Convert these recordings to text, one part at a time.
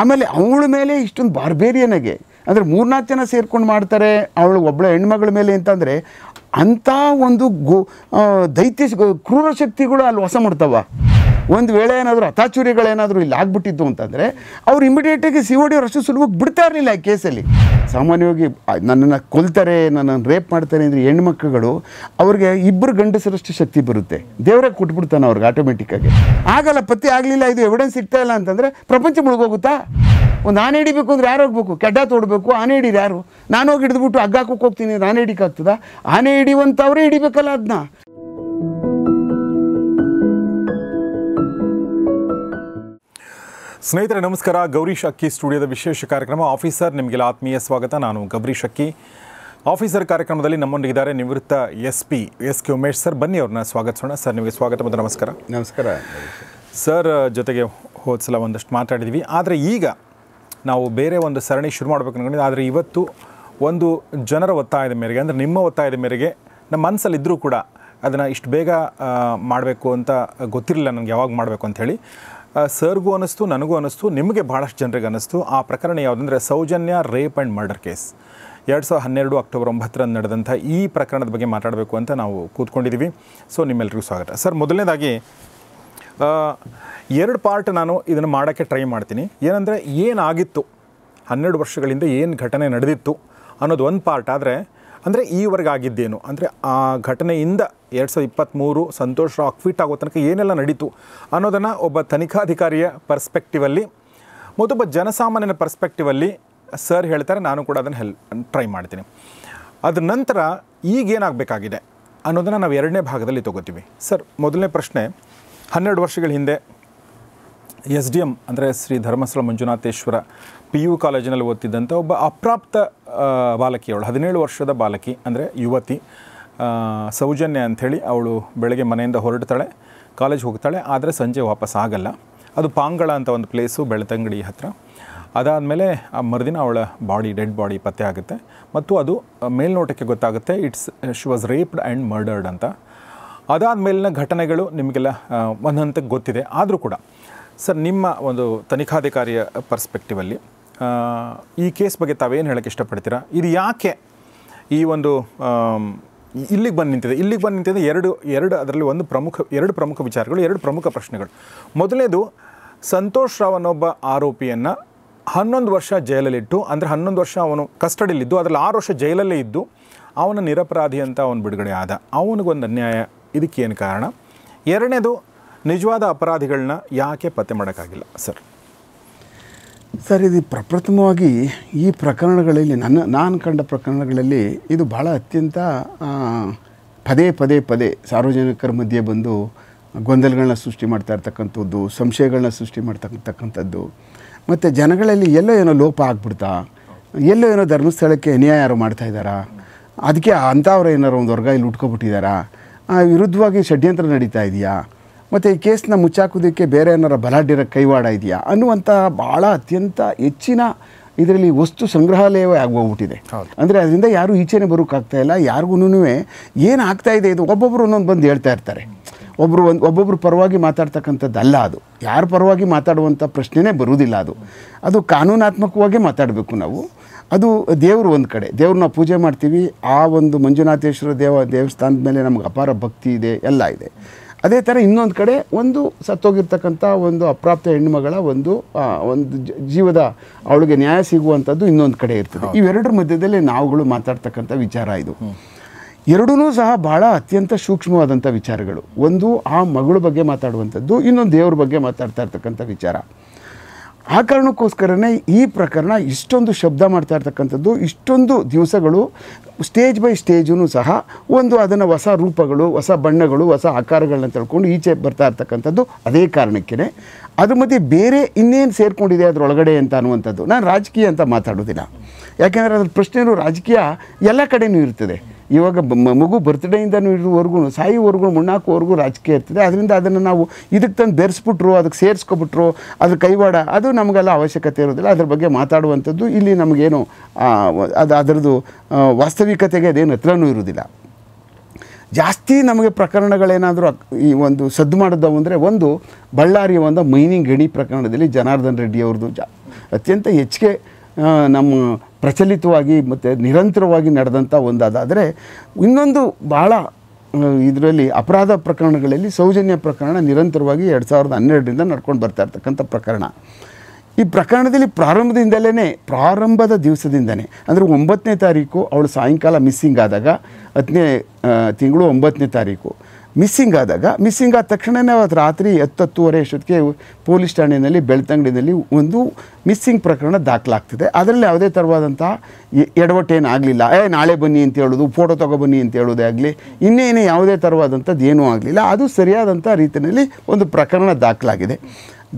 ಆಮೇಲೆ ಅವಳ ಮೇಲೆ ಇಷ್ಟೊಂದು ಬಾರ್ಬೇರಿಯನಾಗೆ ಅಂದರೆ ಮೂರ್ನಾಲ್ಕು ಜನ ಸೇರ್ಕೊಂಡು ಮಾಡ್ತಾರೆ ಅವಳು ಒಬ್ಬಳ ಹೆಣ್ಮಗಳ ಮೇಲೆ ಅಂತಂದರೆ ಅಂಥ ಒಂದು ಗೋ ದೈತ್ಯ ಕ್ರೂರ ಶಕ್ತಿಗಳು ಅಲ್ಲಿ ಹೊಸ ಮಾಡ್ತಾವ ಒಂದು ವೇಳೆ ಏನಾದರೂ ಹತಾಚುರಿಗಳೇನಾದರೂ ಇಲ್ಲಿ ಆಗ್ಬಿಟ್ಟಿದ್ದು ಅಂತಂದರೆ ಅವ್ರು ಇಮಿಡಿಯೇಟಾಗಿ ಸಿ ಒ ಡಿ ಅಷ್ಟು ಬಿಡ್ತಾ ಇರಲಿಲ್ಲ ಆ ಕೇಸಲ್ಲಿ ಸಾಮಾನ್ಯವಾಗಿ ನನ್ನನ್ನು ಕೊಲ್ತಾರೆ ನನ್ನನ್ನು ರೇಪ್ ಮಾಡ್ತಾರೆ ಅಂದರೆ ಹೆಣ್ಮಕ್ಳುಗಳು ಅವ್ರಿಗೆ ಇಬ್ಬರು ಗಂಡಸರಷ್ಟು ಶಕ್ತಿ ಬರುತ್ತೆ ದೇವರೇ ಕೊಟ್ಬಿಡ್ತಾನೆ ಅವ್ರಿಗೆ ಆಟೋಮೆಟಿಕ್ಕಾಗಿ ಆಗಲ್ಲ ಪತ್ತೆ ಆಗಲಿಲ್ಲ ಇದು ಎವಿಡೆನ್ಸ್ ಸಿಗ್ತಾ ಇಲ್ಲ ಅಂತಂದರೆ ಪ್ರಪಂಚ ಮುಳುಗೋಗುತ್ತಾ ಒಂದು ಆನೆ ಹಿಡಿಬೇಕು ಅಂದ್ರೆ ಯಾರು ಹೋಗ್ಬೇಕು ಕೆಡ್ಡ ತೋಡಬೇಕು ಆನೆ ಹಿಡಿದು ಯಾರು ನಾನು ಹೋಗಿ ಹಿಡಿದ್ಬಿಟ್ಟು ಹಗ್ಗ ಹೋಗ್ತೀನಿ ಆನೆ ಹಿಡಿಕಾಗ್ತದ ಆನೆ ಹಿಡಿಯುವಂಥವ್ರೇ ಹಿಡಿಬೇಕಲ್ಲ ಅದನ್ನ ಸ್ನೇಹಿತರೆ ನಮಸ್ಕಾರ ಗೌರಿ ಶಕ್ಕಿ ಸ್ಟುಡಿಯೋದ ವಿಶೇಷ ಕಾರ್ಯಕ್ರಮ ಆಫೀಸರ್ ನಿಮಗೆಲ್ಲ ಆತ್ಮೀಯ ಸ್ವಾಗತ ನಾನು ಗೌರಿ ಶಕ್ಕಿ ಆಫೀಸರ್ ಕಾರ್ಯಕ್ರಮದಲ್ಲಿ ನಮ್ಮೊಂದಿಗಿದ್ದಾರೆ ನಿವೃತ್ತ S P S K Umesh sir ಬನ್ನಿ ಅವ್ರನ್ನ ಸ್ವಾಗತಿಸೋಣ ಸರ್ ನಿಮಗೆ ಸ್ವಾಗತ ಮತ್ತು ನಮಸ್ಕಾರ ನಮಸ್ಕಾರ ಸರ್ ಜೊತೆಗೆ ಹೋದ ಸಲ ಒಂದಷ್ಟು ಮಾತಾಡಿದ್ವಿ ಆದರೆ ಈಗ ನಾವು ಬೇರೆ ಒಂದು ಸರಣಿ ಶುರು ಮಾಡಬೇಕು ಅನ್ಕೊಂಡಿದ್ದೆ ಆದರೆ ಇವತ್ತು ಒಂದು ಜನರ ಒತ್ತಾಯದ ಮೇರೆಗೆ ಅಂದರೆ ನಿಮ್ಮ ಒತ್ತಾಯದ ಮೇರೆಗೆ ನಮ್ಮ ಮನಸ್ಸಲ್ಲಿದ್ದರೂ ಕೂಡ ಅದನ್ನು ಇಷ್ಟು ಬೇಗ ಮಾಡಬೇಕು ಅಂತ ಗೊತ್ತಿರಲಿಲ್ಲ ನನಗೆ ಯಾವಾಗ ಮಾಡಬೇಕು ಅಂತ ಹೇಳಿ ಸರ್ಗೂ ಅನ್ನಿಸ್ತು ನನಗೂ ಅನ್ನಿಸ್ತು ನಿಮಗೆ ಭಾಳಷ್ಟು ಜನರಿಗೆ ಅನ್ನಿಸ್ತು ಆ ಪ್ರಕರಣ ಯಾವುದಂದರೆ Soujanya rape and murder case ಎರಡು ಸಾವಿರದ ಹನ್ನೆರಡು ಅಕ್ಟೋಬರ್ ಒಂಬತ್ತರಂದು ನಡೆದಂಥ ಈ ಪ್ರಕರಣದ ಬಗ್ಗೆ ಮಾತಾಡಬೇಕು ಅಂತ ನಾವು ಕೂತ್ಕೊಂಡಿದ್ದೀವಿ ಸೊ ನಿಮ್ಮೆಲ್ಲರಿಗೂ ಸ್ವಾಗತ ಸರ್ ಮೊದಲನೇದಾಗಿ ಎರಡು ಪಾರ್ಟ್ ನಾನು ಇದನ್ನು ಮಾಡೋಕ್ಕೆ ಟ್ರೈ ಮಾಡ್ತೀನಿ ಏನಂದರೆ ಏನಾಗಿತ್ತು ಹನ್ನೆರಡು ವರ್ಷಗಳಿಂದ ಏನು ಘಟನೆ ನಡೆದಿತ್ತು ಅನ್ನೋದು ಒಂದು ಪಾರ್ಟ್ ಆದರೆ ಅಂದರೆ ಈವರೆಗಾಗಿದ್ದೇನು ಅಂದರೆ ಆ ಘಟನೆಯಿಂದ ಎರಡು ಸಾವಿರದ ಇಪ್ಪತ್ತ್ಮೂರು ಸಂತೋಷ್ ರಾವ್ ಆಗೋ ತನಕ ಏನೆಲ್ಲ ನಡೀತು ಅನ್ನೋದನ್ನು ಒಬ್ಬ ತನಿಖಾಧಿಕಾರಿಯ ಪರ್ಸ್ಪೆಕ್ಟಿವಲ್ಲಿ ಮತ್ತೊಬ್ಬ ಜನಸಾಮಾನ್ಯನ ಪರ್ಸ್ಪೆಕ್ಟಿವಲ್ಲಿ ಸರ್ ಹೇಳ್ತಾರೆ ನಾನು ಕೂಡ ಅದನ್ನು ಹೆಲ್ ಟ್ರೈ ಮಾಡ್ತೀನಿ ಅದ್ರ ನಂತರ ಈಗೇನಾಗಬೇಕಾಗಿದೆ ಅನ್ನೋದನ್ನು ನಾವು ಎರಡನೇ ಭಾಗದಲ್ಲಿ ತೊಗೋತೀವಿ ಸರ್ ಮೊದಲನೇ ಪ್ರಶ್ನೆ ಹನ್ನೆರಡು ವರ್ಷಗಳ ಹಿಂದೆ ಎಸ್ ಡಿ ಎಮ್ ಅಂದರೆ ಶ್ರೀ ಧರ್ಮಸ್ಥಳ ಮಂಜುನಾಥೇಶ್ವರ ಪಿ ಯು ಕಾಲೇಜಿನಲ್ಲಿ ಓದ್ತಿದ್ದಂಥ ಒಬ್ಬ ಅಪ್ರಾಪ್ತ ಬಾಲಕಿಯವಳು ಹದಿನೇಳು ವರ್ಷದ ಬಾಲಕಿ ಅಂದರೆ ಯುವತಿ ಸೌಜನ್ಯ ಅಂಥೇಳಿ ಅವಳು ಬೆಳಗ್ಗೆ ಮನೆಯಿಂದ ಹೊರಡ್ತಾಳೆ ಕಾಲೇಜ್ ಹೋಗ್ತಾಳೆ ಆದರೆ ಸಂಜೆ ವಾಪಸ್ ಆಗಲ್ಲ ಅದು ಪಾಂಗಳ ಅಂತ ಒಂದು ಪ್ಲೇಸು ಬೆಳ್ತಂಗಡಿ ಹತ್ತಿರ ಅದಾದಮೇಲೆ ಆ ಮರುದಿನ ಅವಳ ಬಾಡಿ ಡೆಡ್ ಬಾಡಿ ಪತ್ತೆ ಆಗುತ್ತೆ ಮತ್ತು ಅದು ಮೇಲ್ನೋಟಕ್ಕೆ ಗೊತ್ತಾಗುತ್ತೆ it's she was raped and murdered ಅಂತ ಅದಾದ ಮೇಲಿನ ಘಟನೆಗಳು ನಿಮಗೆಲ್ಲ ಒಂದು ಹಂತಕ್ಕೆ ಗೊತ್ತಿದೆ ಆದರೂ ಕೂಡ ಸರ್ ನಿಮ್ಮ ಒಂದು ತನಿಖಾಧಿಕಾರಿಯ ಪರ್ಸ್ಪೆಕ್ಟಿವಲ್ಲಿ ಈ ಕೇಸ್ ಬಗ್ಗೆ ತಾವೇನು ಹೇಳೋಕ್ಕೆ ಇಷ್ಟಪಡ್ತೀರಾ ಇದು ಯಾಕೆ ಈ ಒಂದು ಇಲ್ಲಿಗೆ ಬಂದು ನಿಂತಿದೆ ಇಲ್ಲಿಗೆ ಬಂದು ನಿಂತಿದೆ ಎರಡು ಎರಡು ಅದರಲ್ಲಿ ಒಂದು ಪ್ರಮುಖ ಎರಡು ಪ್ರಮುಖ ವಿಚಾರಗಳು ಎರಡು ಪ್ರಮುಖ ಪ್ರಶ್ನೆಗಳು ಮೊದಲನೇದು ಸಂತೋಷ್ ರಾವ್ ಅನ್ನೊಬ್ಬ ಆರೋಪಿಯನ್ನು ಹನ್ನೊಂದು ವರ್ಷ ಜೈಲಲ್ಲಿಟ್ಟು ಅಂದರೆ ಹನ್ನೊಂದು ವರ್ಷ ಅವನು ಕಸ್ಟಡಿಲಿದ್ದು ಅದರಲ್ಲಿ ಆರು ವರ್ಷ ಜೈಲಲ್ಲೇ ಇದ್ದು ಅವನ ನಿರಪರಾಧಿ ಅಂತ ಅವನು ಬಿಡುಗಡೆ ಆದ ಅವನಿಗೊಂದು ಅನ್ಯಾಯ ಇದಕ್ಕೇನು ಕಾರಣ ಎರಡನೇದು ನಿಜವಾದ ಅಪರಾಧಿಗಳನ್ನ ಯಾಕೆ ಪತ್ತೆ ಮಾಡೋಕ್ಕಾಗಿಲ್ಲ ಸರ್ ಸರ್ ಇದು ಪ್ರಪ್ರಥಮವಾಗಿ ಈ ಪ್ರಕರಣಗಳಲ್ಲಿ ನನ್ನ ನಾನು ಕಂಡ ಪ್ರಕರಣಗಳಲ್ಲಿ ಇದು ಬಹಳ ಅತ್ಯಂತ ಪದೇ ಪದೇ ಪದೇ ಸಾರ್ವಜನಿಕರ ಮಧ್ಯೆ ಬಂದು ಗೊಂದಲಗಳನ್ನ ಸೃಷ್ಟಿ ಮಾಡ್ತಾ ಇರ್ತಕ್ಕಂಥದ್ದು ಸಂಶಯಗಳನ್ನ ಸೃಷ್ಟಿ ಮಾಡ್ತಕ್ಕಂಥಕ್ಕಂಥದ್ದು ಮತ್ತು ಜನಗಳಲ್ಲಿ ಎಲ್ಲೋ ಏನೋ ಲೋಪ ಆಗ್ಬಿಡ್ತಾ ಎಲ್ಲೋ ಏನೋ ಧರ್ಮಸ್ಥಳಕ್ಕೆ ಅನ್ಯಾಯ ಮಾಡ್ತಾ ಇದ್ದಾರಾ ಅದಕ್ಕೆ ಅಂಥವ್ರು ಏನಾರು ಒಂದು ವರ್ಗ ಇಲ್ಲಿ ಉಟ್ಕೊಬಿಟ್ಟಿದ್ದಾರಾ ವಿರುದ್ಧವಾಗಿ ಷಡ್ಯಂತ್ರ ನಡೀತಾ ಇದೆಯಾ ಮತ್ತು ಈ ಕೇಸನ್ನ ಮುಚ್ಚಾಕೋದಕ್ಕೆ ಬೇರೆ ಏನಾರ ಬಲಾಢ್ಯರ ಕೈವಾಡ ಇದೆಯಾ ಅನ್ನುವಂಥ ಭಾಳ ಅತ್ಯಂತ ಹೆಚ್ಚಿನ ಇದರಲ್ಲಿ ವಸ್ತು ಸಂಗ್ರಹಾಲಯವೇ ಆಗೋಗ್ಬಿಟ್ಟಿದೆ ಅಂದರೆ ಅದರಿಂದ ಯಾರೂ ಈಚೆನೆ ಬರೋಕ್ಕಾಗ್ತಾ ಇಲ್ಲ ಯಾರಿಗೂ ಏನು ಆಗ್ತಾ ಇದೆ ಇದು ಒಬ್ಬೊಬ್ಬರು ಒಂದೊಂದು ಬಂದು ಹೇಳ್ತಾ ಇರ್ತಾರೆ ಒಬ್ಬರು ಒಂದು ಒಬ್ಬೊಬ್ಬರು ಪರವಾಗಿ ಮಾತಾಡ್ತಕ್ಕಂಥದ್ದಲ್ಲ ಅದು ಯಾರ ಪರವಾಗಿ ಮಾತಾಡುವಂಥ ಪ್ರಶ್ನೆನೇ ಬರುವುದಿಲ್ಲ ಅದು ಅದು ಕಾನೂನಾತ್ಮಕವಾಗೇ ಮಾತಾಡಬೇಕು ನಾವು ಅದು ದೇವರು ಒಂದು ಕಡೆ ದೇವ್ರನ್ನ ಪೂಜೆ ಮಾಡ್ತೀವಿ ಆ ಒಂದು ಮಂಜುನಾಥೇಶ್ವರ ದೇವ ದೇವಸ್ಥಾನದ ಮೇಲೆ ನಮ್ಗೆ ಅಪಾರ ಭಕ್ತಿ ಇದೆ ಎಲ್ಲ ಇದೆ ಅದೇ ಥರ ಇನ್ನೊಂದು ಕಡೆ ಒಂದು ಸತ್ತೋಗಿರ್ತಕ್ಕಂಥ ಒಂದು ಅಪ್ರಾಪ್ತ ಹೆಣ್ಣುಮಗಳ ಒಂದು ಒಂದು ಜೀವದ ಅವಳಿಗೆ ನ್ಯಾಯ ಸಿಗುವಂಥದ್ದು ಇನ್ನೊಂದು ಕಡೆ ಇರ್ತದೆ ಇವೆರಡರ ಮಧ್ಯದಲ್ಲಿ ನಾವುಗಳು ಮಾತಾಡ್ತಕ್ಕಂಥ ವಿಚಾರ ಇದು ಎರಡೂ ಸಹ ಭಾಳ ಅತ್ಯಂತ ಸೂಕ್ಷ್ಮವಾದಂಥ ವಿಚಾರಗಳು ಒಂದು ಆ ಮಗಳ ಬಗ್ಗೆ ಮಾತಾಡುವಂಥದ್ದು ಇನ್ನೊಂದು ದೇವ್ರ ಬಗ್ಗೆ ಮಾತಾಡ್ತಾ ಇರ್ತಕ್ಕಂಥ ವಿಚಾರ ಆ ಕಾರಣಕ್ಕೋಸ್ಕರನೇ ಈ ಪ್ರಕರಣ ಇಷ್ಟೊಂದು ಶಬ್ದ ಮಾಡ್ತಾ ಇರ್ತಕ್ಕಂಥದ್ದು ಇಷ್ಟೊಂದು ದಿವಸಗಳು ಸ್ಟೇಜ್ ಬೈ ಸ್ಟೇಜೂ ಸಹ ಒಂದು ಅದನ್ನು ಹೊಸ ರೂಪಗಳು ಹೊಸ ಬಣ್ಣಗಳು ಹೊಸ ಆಕಾರಗಳನ್ನ ತಿಳ್ಕೊಂಡು ಈಚೆ ಬರ್ತಾ ಇರ್ತಕ್ಕಂಥದ್ದು ಅದೇ ಕಾರಣಕ್ಕೇ ಅದ್ರ ಮಧ್ಯೆ ಬೇರೆ ಇನ್ನೇನು ಸೇರಿಕೊಂಡಿದೆ ಅದರೊಳಗಡೆ ಅಂತ ಅನ್ನುವಂಥದ್ದು ನಾನು ರಾಜಕೀಯ ಅಂತ ಮಾತಾಡೋದಿಲ್ಲ ಯಾಕೆಂದರೆ ಅದ್ರ ಪ್ರಶ್ನೆಯೂ ರಾಜಕೀಯ ಎಲ್ಲ ಕಡೆಯೂ ಇರ್ತದೆ ಇವಾಗ ಮಗು ಬರ್ತ್ಡೇಯಿಂದನೂ ಇರುವವರೆಗೂ ಸಾಯಿವರೆಗೂ ಮುಣ್ಣಾಕುವವರೆಗೂ ರಾಜಕೀಯ ಇರ್ತದೆ ಅದರಿಂದ ಅದನ್ನು ನಾವು ಇದಕ್ಕೆ ತಂದು ಬೆರೆಸ್ಬಿಟ್ರು ಅದಕ್ಕೆ ಸೇರಿಸ್ಕೊಬಿಟ್ರು ಅದ್ರ ಕೈವಾಡ ಅದು ನಮಗೆಲ್ಲ ಅವಶ್ಯಕತೆ ಇರೋದಿಲ್ಲ ಅದ್ರ ಬಗ್ಗೆ ಮಾತಾಡುವಂಥದ್ದು ಇಲ್ಲಿ ನಮಗೇನು ಅದು ಅದರದ್ದು ವಾಸ್ತವಿಕತೆಗೆ ಅದೇನು ಹತ್ರನೂ ಇರೋದಿಲ್ಲ ಜಾಸ್ತಿ ನಮಗೆ ಪ್ರಕರಣಗಳೇನಾದರೂ ಈ ಒಂದು ಸದ್ದು ಮಾಡಿದ್ದವು ಅಂದರೆ ಒಂದು ಬಳ್ಳಾರಿಯ ಒಂದು ಮೈನಿಂಗ್ ಗಣಿ ಪ್ರಕರಣದಲ್ಲಿ ಜನಾರ್ದನ್ ರೆಡ್ಡಿ ಅವ್ರದ್ದು ಜಾ ಅತ್ಯಂತ ಹೆಚ್ಚಿಗೆ ನಮ್ಮ ಪ್ರಚಲಿತವಾಗಿ ಮತ್ತು ನಿರಂತರವಾಗಿ ನಡೆದಂಥ ಒಂದಾದರೆ ಇನ್ನೊಂದು ಭಾಳ ಇದರಲ್ಲಿ ಅಪರಾಧ ಪ್ರಕರಣಗಳಲ್ಲಿ ಸೌಜನ್ಯ ಪ್ರಕರಣ ನಿರಂತರವಾಗಿ ಎರಡು ಸಾವಿರದ ಹನ್ನೆರಡರಿಂದ ನಡ್ಕೊಂಡು ಬರ್ತಾ ಇರ್ತಕ್ಕಂಥ ಪ್ರಕರಣ ಈ ಪ್ರಕರಣದಲ್ಲಿ ಪ್ರಾರಂಭದಿಂದಲೇ ಪ್ರಾರಂಭದ ದಿವಸದಿಂದಲೇ ಅಂದರೆ ಒಂಬತ್ತನೇ ತಾರೀಕು ಅವಳು ಸಾಯಂಕಾಲ ಮಿಸ್ಸಿಂಗ್ ಆದಾಗ ಹತ್ತನೇ ತಿಂಗಳು ಒಂಬತ್ತನೇ ತಾರೀಕು ಮಿಸ್ಸಿಂಗ್ ಆದಾಗ ಮಿಸ್ಸಿಂಗ್ ಆದ ತಕ್ಷಣವೇ ಅವತ್ತು ರಾತ್ರಿ ಹತ್ತು ಹತ್ತುವರೆ ಅಷ್ಟೊತ್ತಿಗೆ ಪೊಲೀಸ್ ಠಾಣೆಯಲ್ಲಿ ಬೆಳ್ತಂಗಡಿನಲ್ಲಿ ಒಂದು ಮಿಸ್ಸಿಂಗ್ ಪ್ರಕರಣ ದಾಖಲಾಗ್ತಿದೆ ಅದರಲ್ಲಿ ಯಾವುದೇ ಥರವಾದಂಥ ಎಡವಟ್ಟೇನು ಆಗಲಿಲ್ಲ ಏ ನಾಳೆ ಬನ್ನಿ ಅಂತ ಹೇಳೋದು ಫೋಟೋ ತೊಗೊಬನ್ನಿ ಅಂತ ಹೇಳೋದೇ ಆಗಲಿ ಇನ್ನೇನು ಯಾವುದೇ ಥರವಾದಂಥದ್ದು ಏನೂ ಆಗಲಿಲ್ಲ ಅದು ಸರಿಯಾದಂಥ ರೀತಿಯಲ್ಲಿ ಒಂದು ಪ್ರಕರಣ ದಾಖಲಾಗಿದೆ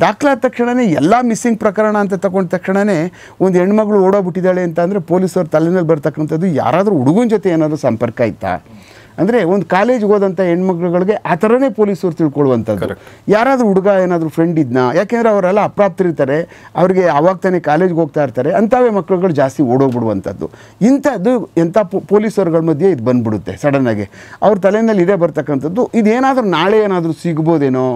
ದಾಖಲಾದ ತಕ್ಷಣವೇ ಎಲ್ಲ ಮಿಸ್ಸಿಂಗ್ ಪ್ರಕರಣ ಅಂತ ತಗೊಂಡ ತಕ್ಷಣವೇ ಒಂದು ಹೆಣ್ಮಗಳು ಓಡೋಗ್ಬಿಟ್ಟಿದ್ದಾಳೆ ಅಂತ ಅಂದರೆ ಪೊಲೀಸರು ತಲೆನಲ್ಲಿ ಬರ್ತಕ್ಕಂಥದ್ದು ಯಾರಾದರೂ ಹುಡುಗನ ಜೊತೆ ಏನಾದರೂ ಸಂಪರ್ಕ ಇತ್ತಾ ಅಂದರೆ ಒಂದು ಕಾಲೇಜ್ಗೆ ಹೋದಂಥ ಹೆಣ್ಮಕ್ಳುಗಳಿಗೆ ಆ ಥರನೇ ಪೊಲೀಸರು ತಿಳ್ಕೊಳ್ಳುವಂಥದ್ದು ಯಾರಾದರೂ ಹುಡುಗ ಏನಾದರೂ ಫ್ರೆಂಡ್ ಇದ್ನ ಯಾಕೆಂದರೆ ಅವರೆಲ್ಲ ಅಪ್ರಾಪ್ತರಿರ್ತಾರೆ ಅವರಿಗೆ ಆವಾಗ ತಾನೇ ಕಾಲೇಜ್ಗೆ ಹೋಗ್ತಾ ಇರ್ತಾರೆ ಅಂಥವೇ ಮಕ್ಕಳುಗಳು ಜಾಸ್ತಿ ಓಡೋಗ್ಬಿಡುವಂಥದ್ದು ಇಂಥದ್ದು ಎಂಥ ಪೊಲೀಸರುಗಳ ಮಧ್ಯೆ ಇದು ಬಂದ್ಬಿಡುತ್ತೆ ಸಡನ್ನಾಗಿ ಅವ್ರ ತಲೆಯಲ್ಲಿ ಇದೇ ಬರ್ತಕ್ಕಂಥದ್ದು ಇದೇನಾದರೂ ನಾಳೆ ಏನಾದರೂ ಸಿಗ್ಬೋದೇನೋ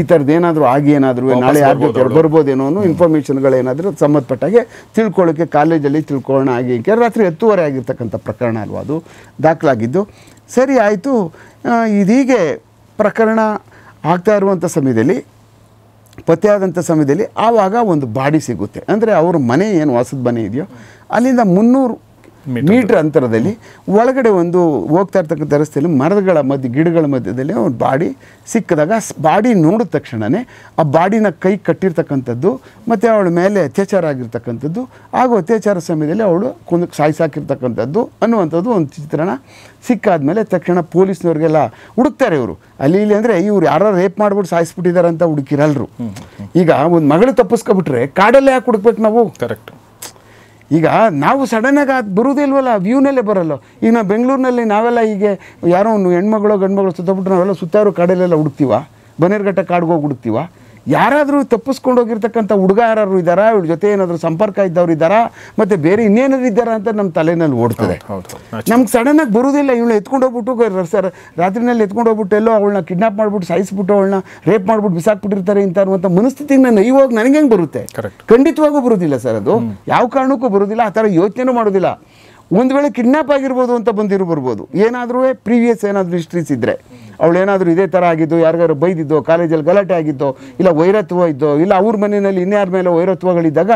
ಈ ಥರದ್ದು ಏನಾದರೂ ಆಗಿ ಏನಾದರೂ ನಾಳೆ ಯಾರು ಬರ್ಬೋದೇನೋ ಅನ್ನೋ ಇನ್ಫಾರ್ಮೇಷನ್ಗಳೇನಾದರೂ ಸಂಬಂಧಪಟ್ಟಾಗೆ ತಿಳ್ಕೊಳ್ಳೋಕ್ಕೆ ಕಾಲೇಜಲ್ಲಿ ತಿಳ್ಕೊಳ್ಳೋಣ ಆಗಿ ರಾತ್ರಿ ಹತ್ತುವರೆ ಆಗಿರ್ತಕ್ಕಂಥ ಪ್ರಕರಣ ಅಲ್ವಾ ಅದು ದಾಖಲಾಗಿದ್ದು ಸರಿ ಆಯಿತು ಇದೀಗೆ ಪ್ರಕರಣ ಆಗ್ತಾ ಇರುವಂಥ ಸಮಯದಲ್ಲಿ ಪತ್ತೆಯಾದಂಥ ಸಮಯದಲ್ಲಿ ಆವಾಗ ಒಂದು ಬಾಡಿ ಸಿಗುತ್ತೆ ಅಂದರೆ ಅವ್ರ ಮನೆ ಏನು ವಾಸದ ಮನೆ ಇದೆಯೋ ಅಲ್ಲಿಂದ ಮುನ್ನೂರು ಮೀಟ್ರ್ ಅಂತರದಲ್ಲಿ ಒಳಗಡೆ ಒಂದು ಹೋಗ್ತಾ ಇರ್ತಕ್ಕಂಥ ರಸ್ತೆಯಲ್ಲಿ ಮರಗಳ ಮಧ್ಯ ಗಿಡಗಳ ಮಧ್ಯದಲ್ಲಿ ಅವ್ರ ಬಾಡಿ ಸಿಕ್ಕಿದಾಗ ಬಾಡಿ ನೋಡಿದ ತಕ್ಷಣವೇ ಆ ಬಾಡಿನ ಕೈ ಕಟ್ಟಿರ್ತಕ್ಕಂಥದ್ದು ಮತ್ತು ಅವಳ ಮೇಲೆ ಅತ್ಯಾಚಾರ ಆಗಿರ್ತಕ್ಕಂಥದ್ದು ಹಾಗೂ ಅತ್ಯಾಚಾರ ಸಮಯದಲ್ಲಿ ಅವಳು ಕೊಂದು ಸಾಯಿಸಾಕಿರ್ತಕ್ಕಂಥದ್ದು ಅನ್ನುವಂಥದ್ದು ಒಂದು ಚಿತ್ರಣ ಸಿಕ್ಕಾದಮೇಲೆ ತಕ್ಷಣ ಪೊಲೀಸ್ನವ್ರಿಗೆಲ್ಲ ಹುಡುಕ್ತಾರೆ ಇವರು ಅಲ್ಲಿ ಇಲ್ಲಿ ಅಂದರೆ ಇವ್ರು ಯಾರೋ ರೇಪ್ ಮಾಡ್ಬಿಟ್ಟು ಸಾಯಿಸ್ಬಿಟ್ಟಿದ್ದಾರೆ ಅಂತ ಹುಡುಕಿರಲ್ರು ಈಗ ಒಂದು ಮಗಳು ತಪ್ಪಿಸ್ಕೊಬಿಟ್ರೆ ಕಾಡಲ್ಲೇ ಯಾಕೆ ಹುಡುಕ್ಬೇಕು ನಾವು ಕರೆಕ್ಟ್ ಈಗ ನಾವು ಸಡನ್ನಾಗಿ ಅದು ಬರೋದಿಲ್ವಲ್ಲ ವ್ಯೂನಲ್ಲೇ ಬರಲ್ಲ ಈಗ ನಾವು ಬೆಂಗಳೂರಿನಲ್ಲಿ ನಾವೆಲ್ಲ ಹೀಗೆ ಯಾರೋ ಒಂದು ಹೆಣ್ಮಗಳು ಗಂಡ್ಮಗಳು ಸುತ್ತಬಿಟ್ಟು ನಾವೆಲ್ಲ ಸುತ್ತಾರು ಕಾಡಲ್ಲೆಲ್ಲ ಹುಡುಕ್ತೀವ ಬನೇರ್ಘಟ್ಟ ಕಾಡ್ಗೆ ಹೋಗಿ ಹುಡುಕ್ತೀವ ಯಾರಾದರೂ ತಪ್ಪಿಸ್ಕೊಂಡು ಹೋಗಿರ್ತಕ್ಕಂಥ ಹುಡುಗ ಇದ್ದಾರಾ ಇವ್ರ ಜೊತೆ ಏನಾದರೂ ಸಂಪರ್ಕ ಇದ್ದವ್ರು ಇದ್ದಾರಾ ಮತ್ತು ಬೇರೆ ಇನ್ನೇನಾದ್ರು ಇದ್ದಾರಾ ಅಂತ ನಮ್ಮ ತಲೆನಲ್ಲಿ ಓಡ್ತದೆ ನಮ್ಗೆ ಸಡನ್ನಾಗಿ ಬರೋದಿಲ್ಲ ಇವಳು ಎತ್ಕೊಂಡು ಹೋಗ್ಬಿಟ್ಟು ಸರ್ ರಾತ್ರಿನಲ್ಲಿ ಎತ್ಕೊಂಡು ಹೋಗ್ಬಿಟ್ಟು ಎಲ್ಲೋ ಅವಳನ್ನ ಕಿಡ್ನಾಪ್ ಮಾಡಿಬಿಟ್ಟು ಸಾಯಿಸ್ಬಿಟ್ಟು ಅವಳನ್ನ ರೇಪ್ ಮಾಡ್ಬಿಟ್ಟು ಬಿಸಾಕ್ಬಿಟ್ಟಿರ್ತಾರೆ ಅಂತ ಅನ್ನುವಂಥ ಮನಸ್ಥಿತಿಗೆ ನಾನು ಇವಾಗ ನನಗೆ ಹೆಂಗೆ ಬರುತ್ತೆ ಖಂಡಿತವಾಗೂ ಬರೋದಿಲ್ಲ ಸರ್ ಅದು ಯಾವ ಕಾರಣಕ್ಕೂ ಬರೋದಿಲ್ಲ ಆ ಥರ ಯೋಚನೆ ಮಾಡೋದಿಲ್ಲ ಒಂದು ವೇಳೆ ಕಿಡ್ನಾಪ್ ಆಗಿರ್ಬೋದು ಅಂತ ಬಂದಿರು ಬರ್ಬೋದು ಏನಾದರೂ ಪ್ರೀವಿಯಸ್ ಏನಾದರೂ ಹಿಸ್ಟ್ರೀಸ್ ಇದ್ದರೆ ಅವಳೇನಾದರೂ ಇದೇ ಥರ ಆಗಿದ್ದು ಯಾರಿಗಾದ್ರು ಬೈದಿದ್ದೋ ಕಾಲೇಜಲ್ಲಿ ಗಲಾಟೆ ಆಗಿದ್ದೋ ಇಲ್ಲ ವೈರತ್ವ ಇದ್ದೋ ಇಲ್ಲ ಅವ್ರ ಮನೆಯಲ್ಲಿ ಇನ್ಯಾರ ಮೇಲೆ ವೈರತ್ವಗಳಿದ್ದಾಗ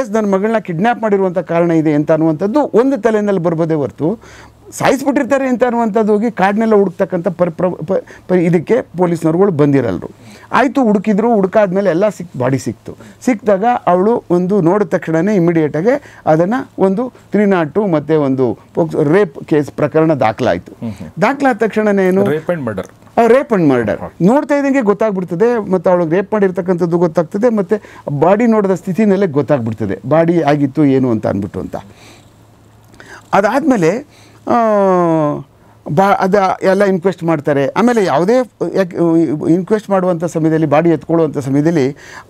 ಎಸ್ ನನ್ನ ಮಗಳನ್ನ ಕಿಡ್ನ್ಯಾಪ್ ಮಾಡಿರುವಂಥ ಕಾರಣ ಇದೆ ಅಂತ ಅನ್ನುವಂಥದ್ದು ಒಂದು ತಲೆಯಲ್ಲಿ ಬರ್ಬೋದೇ ಹೊರತು ಸಾಯಿಸ್ಬಿಟ್ಟಿರ್ತಾರೆ ಅಂತ ಅನ್ನುವಂಥದ್ದು ಹೋಗಿ ಕಾಡನ್ನೆಲ್ಲ ಹುಡುಕ್ತಕ್ಕಂಥ ಪರ್ ಪ್ರ ಇದಕ್ಕೆ ಪೊಲೀಸ್ನವ್ರುಗಳು ಬಂದಿರಲ್ರು ಆಯಿತು ಹುಡುಕಿದ್ರು ಹುಡುಕಾದ್ಮೇಲೆ ಎಲ್ಲ ಸಿಕ್ ಬಾಡಿ ಸಿಕ್ತು ಸಿಕ್ಕಿದಾಗ ಅವಳು ಒಂದು ನೋಡಿದ ತಕ್ಷಣವೇ ಇಮಿಡಿಯೇಟಾಗಿ ಅದನ್ನು ಒಂದು ತ್ರೀ ನಾಟ್ ಮತ್ತು ಒಂದು ರೇಪ್ ಕೇಸ್ ಪ್ರಕರಣ ದಾಖಲಾಯಿತು ದಾಖಲಾದ ತಕ್ಷಣವೇ ಏನು rape and murder rape and murder ನೋಡ್ತಾ ಇದ್ದಂಗೆ ಗೊತ್ತಾಗ್ಬಿಡ್ತದೆ ಮತ್ತು ಅವಳಿಗೆ ರೇಪ್ ಮಾಡಿರ್ತಕ್ಕಂಥದ್ದು ಗೊತ್ತಾಗ್ತದೆ ಮತ್ತು ಬಾಡಿ ನೋಡಿದ ಸ್ಥಿತಿನಲ್ಲೇ ಗೊತ್ತಾಗ್ಬಿಡ್ತದೆ ಬಾಡಿ ಆಗಿತ್ತು ಏನು ಅಂತ ಅಂದ್ಬಿಟ್ಟು ಅಂತ ಅದಾದಮೇಲೆ ಬಾ ಅದು ಎಲ್ಲ ಇನ್ಕ್ವೆಸ್ಟ್ ಮಾಡ್ತಾರೆ ಆಮೇಲೆ ಯಾವುದೇ ಇನ್ಕ್ವೆಸ್ಟ್ ಮಾಡುವಂಥ ಸಮಯದಲ್ಲಿ ಬಾಡಿ ಎತ್ಕೊಳ್ಳುವಂಥ ಸಮಯದಲ್ಲಿ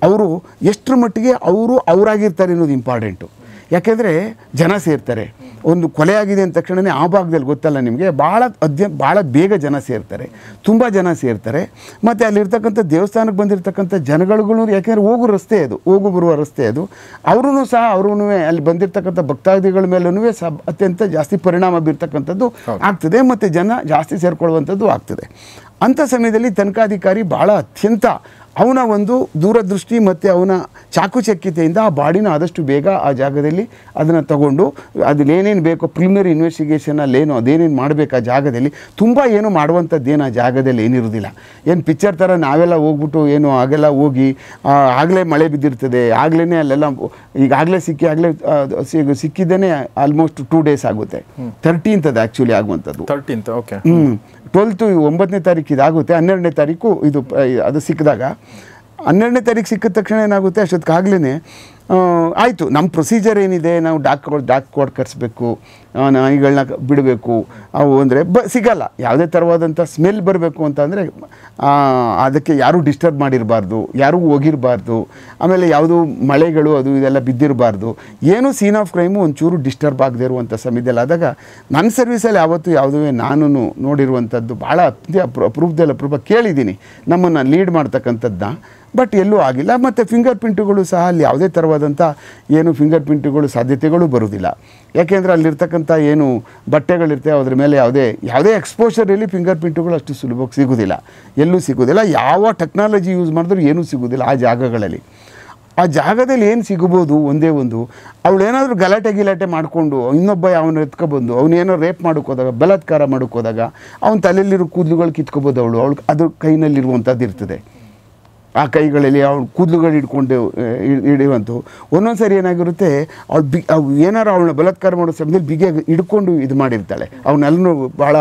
ಅವರು ಎಷ್ಟರ ಮಟ್ಟಿಗೆ ಅವರು ಅವರಾಗಿರ್ತಾರೆ ಅನ್ನೋದು ಇಂಪಾರ್ಟೆಂಟು ಯಾಕೆಂದರೆ ಜನ ಸೇರ್ತಾರೆ ಒಂದು ಕೊಲೆಯಾಗಿದೆ ಅಂದ ತಕ್ಷಣವೇ ಆ ಭಾಗದಲ್ಲಿ ಗೊತ್ತಲ್ಲ ನಿಮಗೆ ಭಾಳ ಅದ್ಯ ಭಾಳ ಬೇಗ ಜನ ಸೇರ್ತಾರೆ ತುಂಬ ಜನ ಸೇರ್ತಾರೆ ಮತ್ತು ಅಲ್ಲಿರ್ತಕ್ಕಂಥ ದೇವಸ್ಥಾನಕ್ಕೆ ಬಂದಿರತಕ್ಕಂಥ ಜನಗಳಿಗೂ ಯಾಕೆಂದರೆ ಹೋಗೋ ರಸ್ತೆ ಅದು ಹೋಗು ಬರುವ ರಸ್ತೆ ಅದು ಅವರೂ ಸಹ ಅವ್ರೂ ಅಲ್ಲಿ ಬಂದಿರತಕ್ಕಂಥ ಭಕ್ತಾದಿಗಳ ಮೇಲೂ ಸಹ ಅತ್ಯಂತ ಜಾಸ್ತಿ ಪರಿಣಾಮ ಬೀರ್ತಕ್ಕಂಥದ್ದು ಆಗ್ತದೆ ಮತ್ತು ಜನ ಜಾಸ್ತಿ ಸೇರಿಕೊಳ್ಳುವಂಥದ್ದು ಆಗ್ತದೆ ಅಂಥ ಸಮಯದಲ್ಲಿ ತನಿಖಾಧಿಕಾರಿ ಭಾಳ ಅತ್ಯಂತ ಅವನ ಒಂದು ದೂರದೃಷ್ಟಿ ಮತ್ತು ಅವನ ಚಾಕುಚಕ್ಯತೆಯಿಂದ ಆ ಬಾಡಿನ ಆದಷ್ಟು ಬೇಗ ಆ ಜಾಗದಲ್ಲಿ ಅದನ್ನು ತಗೊಂಡು ಅದೇನೇನು ಬೇಕೋ ಪ್ರಿಲಿಮಿನರಿ ಇನ್ವೆಸ್ಟಿಗೇಷನಲ್ಲಿ ಏನೋ ಅದೇನೇನು ಮಾಡಬೇಕು ಆ ಜಾಗದಲ್ಲಿ ತುಂಬ ಏನು ಮಾಡುವಂಥದ್ದೇನು ಆ ಜಾಗದಲ್ಲಿ ಏನಿರೋದಿಲ್ಲ ಏನು ಪಿಕ್ಚರ್ ಥರ ನಾವೆಲ್ಲ ಹೋಗ್ಬಿಟ್ಟು ಏನು ಆಗೆಲ್ಲ ಹೋಗಿ ಆಗಲೇ ಮಳೆ ಬಿದ್ದಿರ್ತದೆ ಆಗಲೇ ಅಲ್ಲೆಲ್ಲ ಈಗಾಗಲೇ ಸಿಕ್ಕಿ ಆಗಲೇ ಸಿಕ್ಕಿದ್ದೇನೆ ಆಲ್ಮೋಸ್ಟ್ ಟೂ ಡೇಸ್ ಆಗುತ್ತೆ ಅದು ಆ್ಯಕ್ಚುಲಿ ಆಗುವಂಥದ್ದು ತರ್ಟೀನ್ತ್ ಓಕೆ ಹ್ಞೂ ಟ್ವೆಲ್ತು ಒಂಬತ್ತನೇ ತಾರೀಕು ಇದಾಗುತ್ತೆ ಹನ್ನೆರಡನೇ ತಾರೀಕು ಇದು ಅದು ಸಿಕ್ಕಿದಾಗ ಹನ್ನೆರಡನೇ ತಾರೀಕು ಸಿಕ್ಕಿದ ತಕ್ಷಣ ಏನಾಗುತ್ತೆ ಅಷ್ಟೊತ್ತಿಗಾಗ್ಲೇ ಆಯಿತು ನಮ್ಮ ಪ್ರೊಸೀಜರ್ ಏನಿದೆ ನಾವು ಡಾಕ್ ಡಾಕ್ ಕೋಡ್ ಕರೆಸ್ಬೇಕು ನಾಯಿಗಳನ್ನ ಬಿಡಬೇಕು ಅವು ಅಂದರೆ ಬ ಸಿಗಲ್ಲ ಯಾವುದೇ ಥರವಾದಂಥ ಸ್ಮೆಲ್ ಬರಬೇಕು ಅಂತ ಅಂದರೆ ಅದಕ್ಕೆ ಯಾರೂ ಡಿಸ್ಟರ್ಬ್ ಮಾಡಿರಬಾರ್ದು ಯಾರೂ ಹೋಗಿರಬಾರ್ದು ಆಮೇಲೆ ಯಾವುದು ಮಳೆಗಳು ಅದು ಇದೆಲ್ಲ ಬಿದ್ದಿರಬಾರ್ದು ಏನೂ ಸೀನ್ ಆಫ್ ಕ್ರೈಮು ಒಂಚೂರು ಡಿಸ್ಟರ್ಬ್ ಆಗದೇ ಇರುವಂಥ ಸಮಯದಲ್ಲಿ ಆದಾಗ ನನ್ನ ಸರ್ವಿಸಲ್ಲಿ ಯಾವತ್ತೂ ಯಾವುದೇ ನಾನು ನೋಡಿರುವಂಥದ್ದು ಭಾಳ ಅತ್ಯ ಅಪ್ರೂಪದಲ್ಲಿ ಅಪ್ರೂಪ ಕೇಳಿದ್ದೀನಿ ನಮ್ಮನ್ನು ಲೀಡ್ ಮಾಡ್ತಕ್ಕಂಥದ್ದನ್ನ ಬಟ್ ಎಲ್ಲೂ ಆಗಿಲ್ಲ ಮತ್ತು ಫಿಂಗರ್ ಪ್ರಿಂಟುಗಳು ಸಹ ಅಲ್ಲಿ ಯಾವುದೇ ಥರವಾದ ನಿಖರವಾದಂಥ ಏನು ಫಿಂಗರ್ ಪ್ರಿಂಟ್ಗಳು ಸಾಧ್ಯತೆಗಳು ಬರೋದಿಲ್ಲ ಯಾಕೆಂದರೆ ಅಲ್ಲಿರ್ತಕ್ಕಂಥ ಏನು ಬಟ್ಟೆಗಳಿರ್ತವೆ ಅದ್ರ ಮೇಲೆ ಯಾವುದೇ ಯಾವುದೇ ಎಕ್ಸ್ಪೋಷರಲ್ಲಿ ಫಿಂಗರ್ ಪ್ರಿಂಟ್ಗಳು ಅಷ್ಟು ಸುಲಭವಾಗಿ ಸಿಗೋದಿಲ್ಲ ಎಲ್ಲೂ ಸಿಗೋದಿಲ್ಲ ಯಾವ ಟೆಕ್ನಾಲಜಿ ಯೂಸ್ ಮಾಡಿದ್ರೂ ಏನೂ ಸಿಗೋದಿಲ್ಲ ಆ ಜಾಗಗಳಲ್ಲಿ ಆ ಜಾಗದಲ್ಲಿ ಏನು ಸಿಗಬಹುದು ಒಂದೇ ಒಂದು ಅವಳೇನಾದರೂ ಗಲಾಟೆ ಗಿಲಾಟೆ ಮಾಡಿಕೊಂಡು ಇನ್ನೊಬ್ಬ ಅವನು ಎತ್ಕೊಬಂದು ಅವನೇನೋ ರೇಪ್ ಮಾಡೋಕ್ಕೋದಾಗ ಬಲಾತ್ಕಾರ ಮಾಡೋಕ್ಕೋದಾಗ ಅವನ ತಲೆಯಲ್ಲಿರೋ ಕೂದಲುಗಳು ಕಿತ್ಕೊಬೋದು ಅವಳು ಅವಳು ಅದ್ರ ಕೈನಲ್ಲಿರುವಂಥದ್ದು ಇರ್ತದೆ ಆ ಕೈಗಳಲ್ಲಿ ಅವ್ಳ ಕೂದಲುಗಳು ಹಿಡ್ಕೊಂಡು ಹಿಡಿಯುವಂಥವು ಒಂದೊಂದು ಸರಿ ಏನಾಗಿರುತ್ತೆ ಅವಳು ಬಿ ಅವು ಏನಾರು ಅವಳನ್ನ ಬಲತ್ಕಾರ ಮಾಡೋ ಸಮಯದಲ್ಲಿ ಬಿಗಿ ಹಿಡ್ಕೊಂಡು ಇದು ಮಾಡಿರ್ತಾಳೆ ಅವನ್ನೆಲ್ಲೂ ಭಾಳ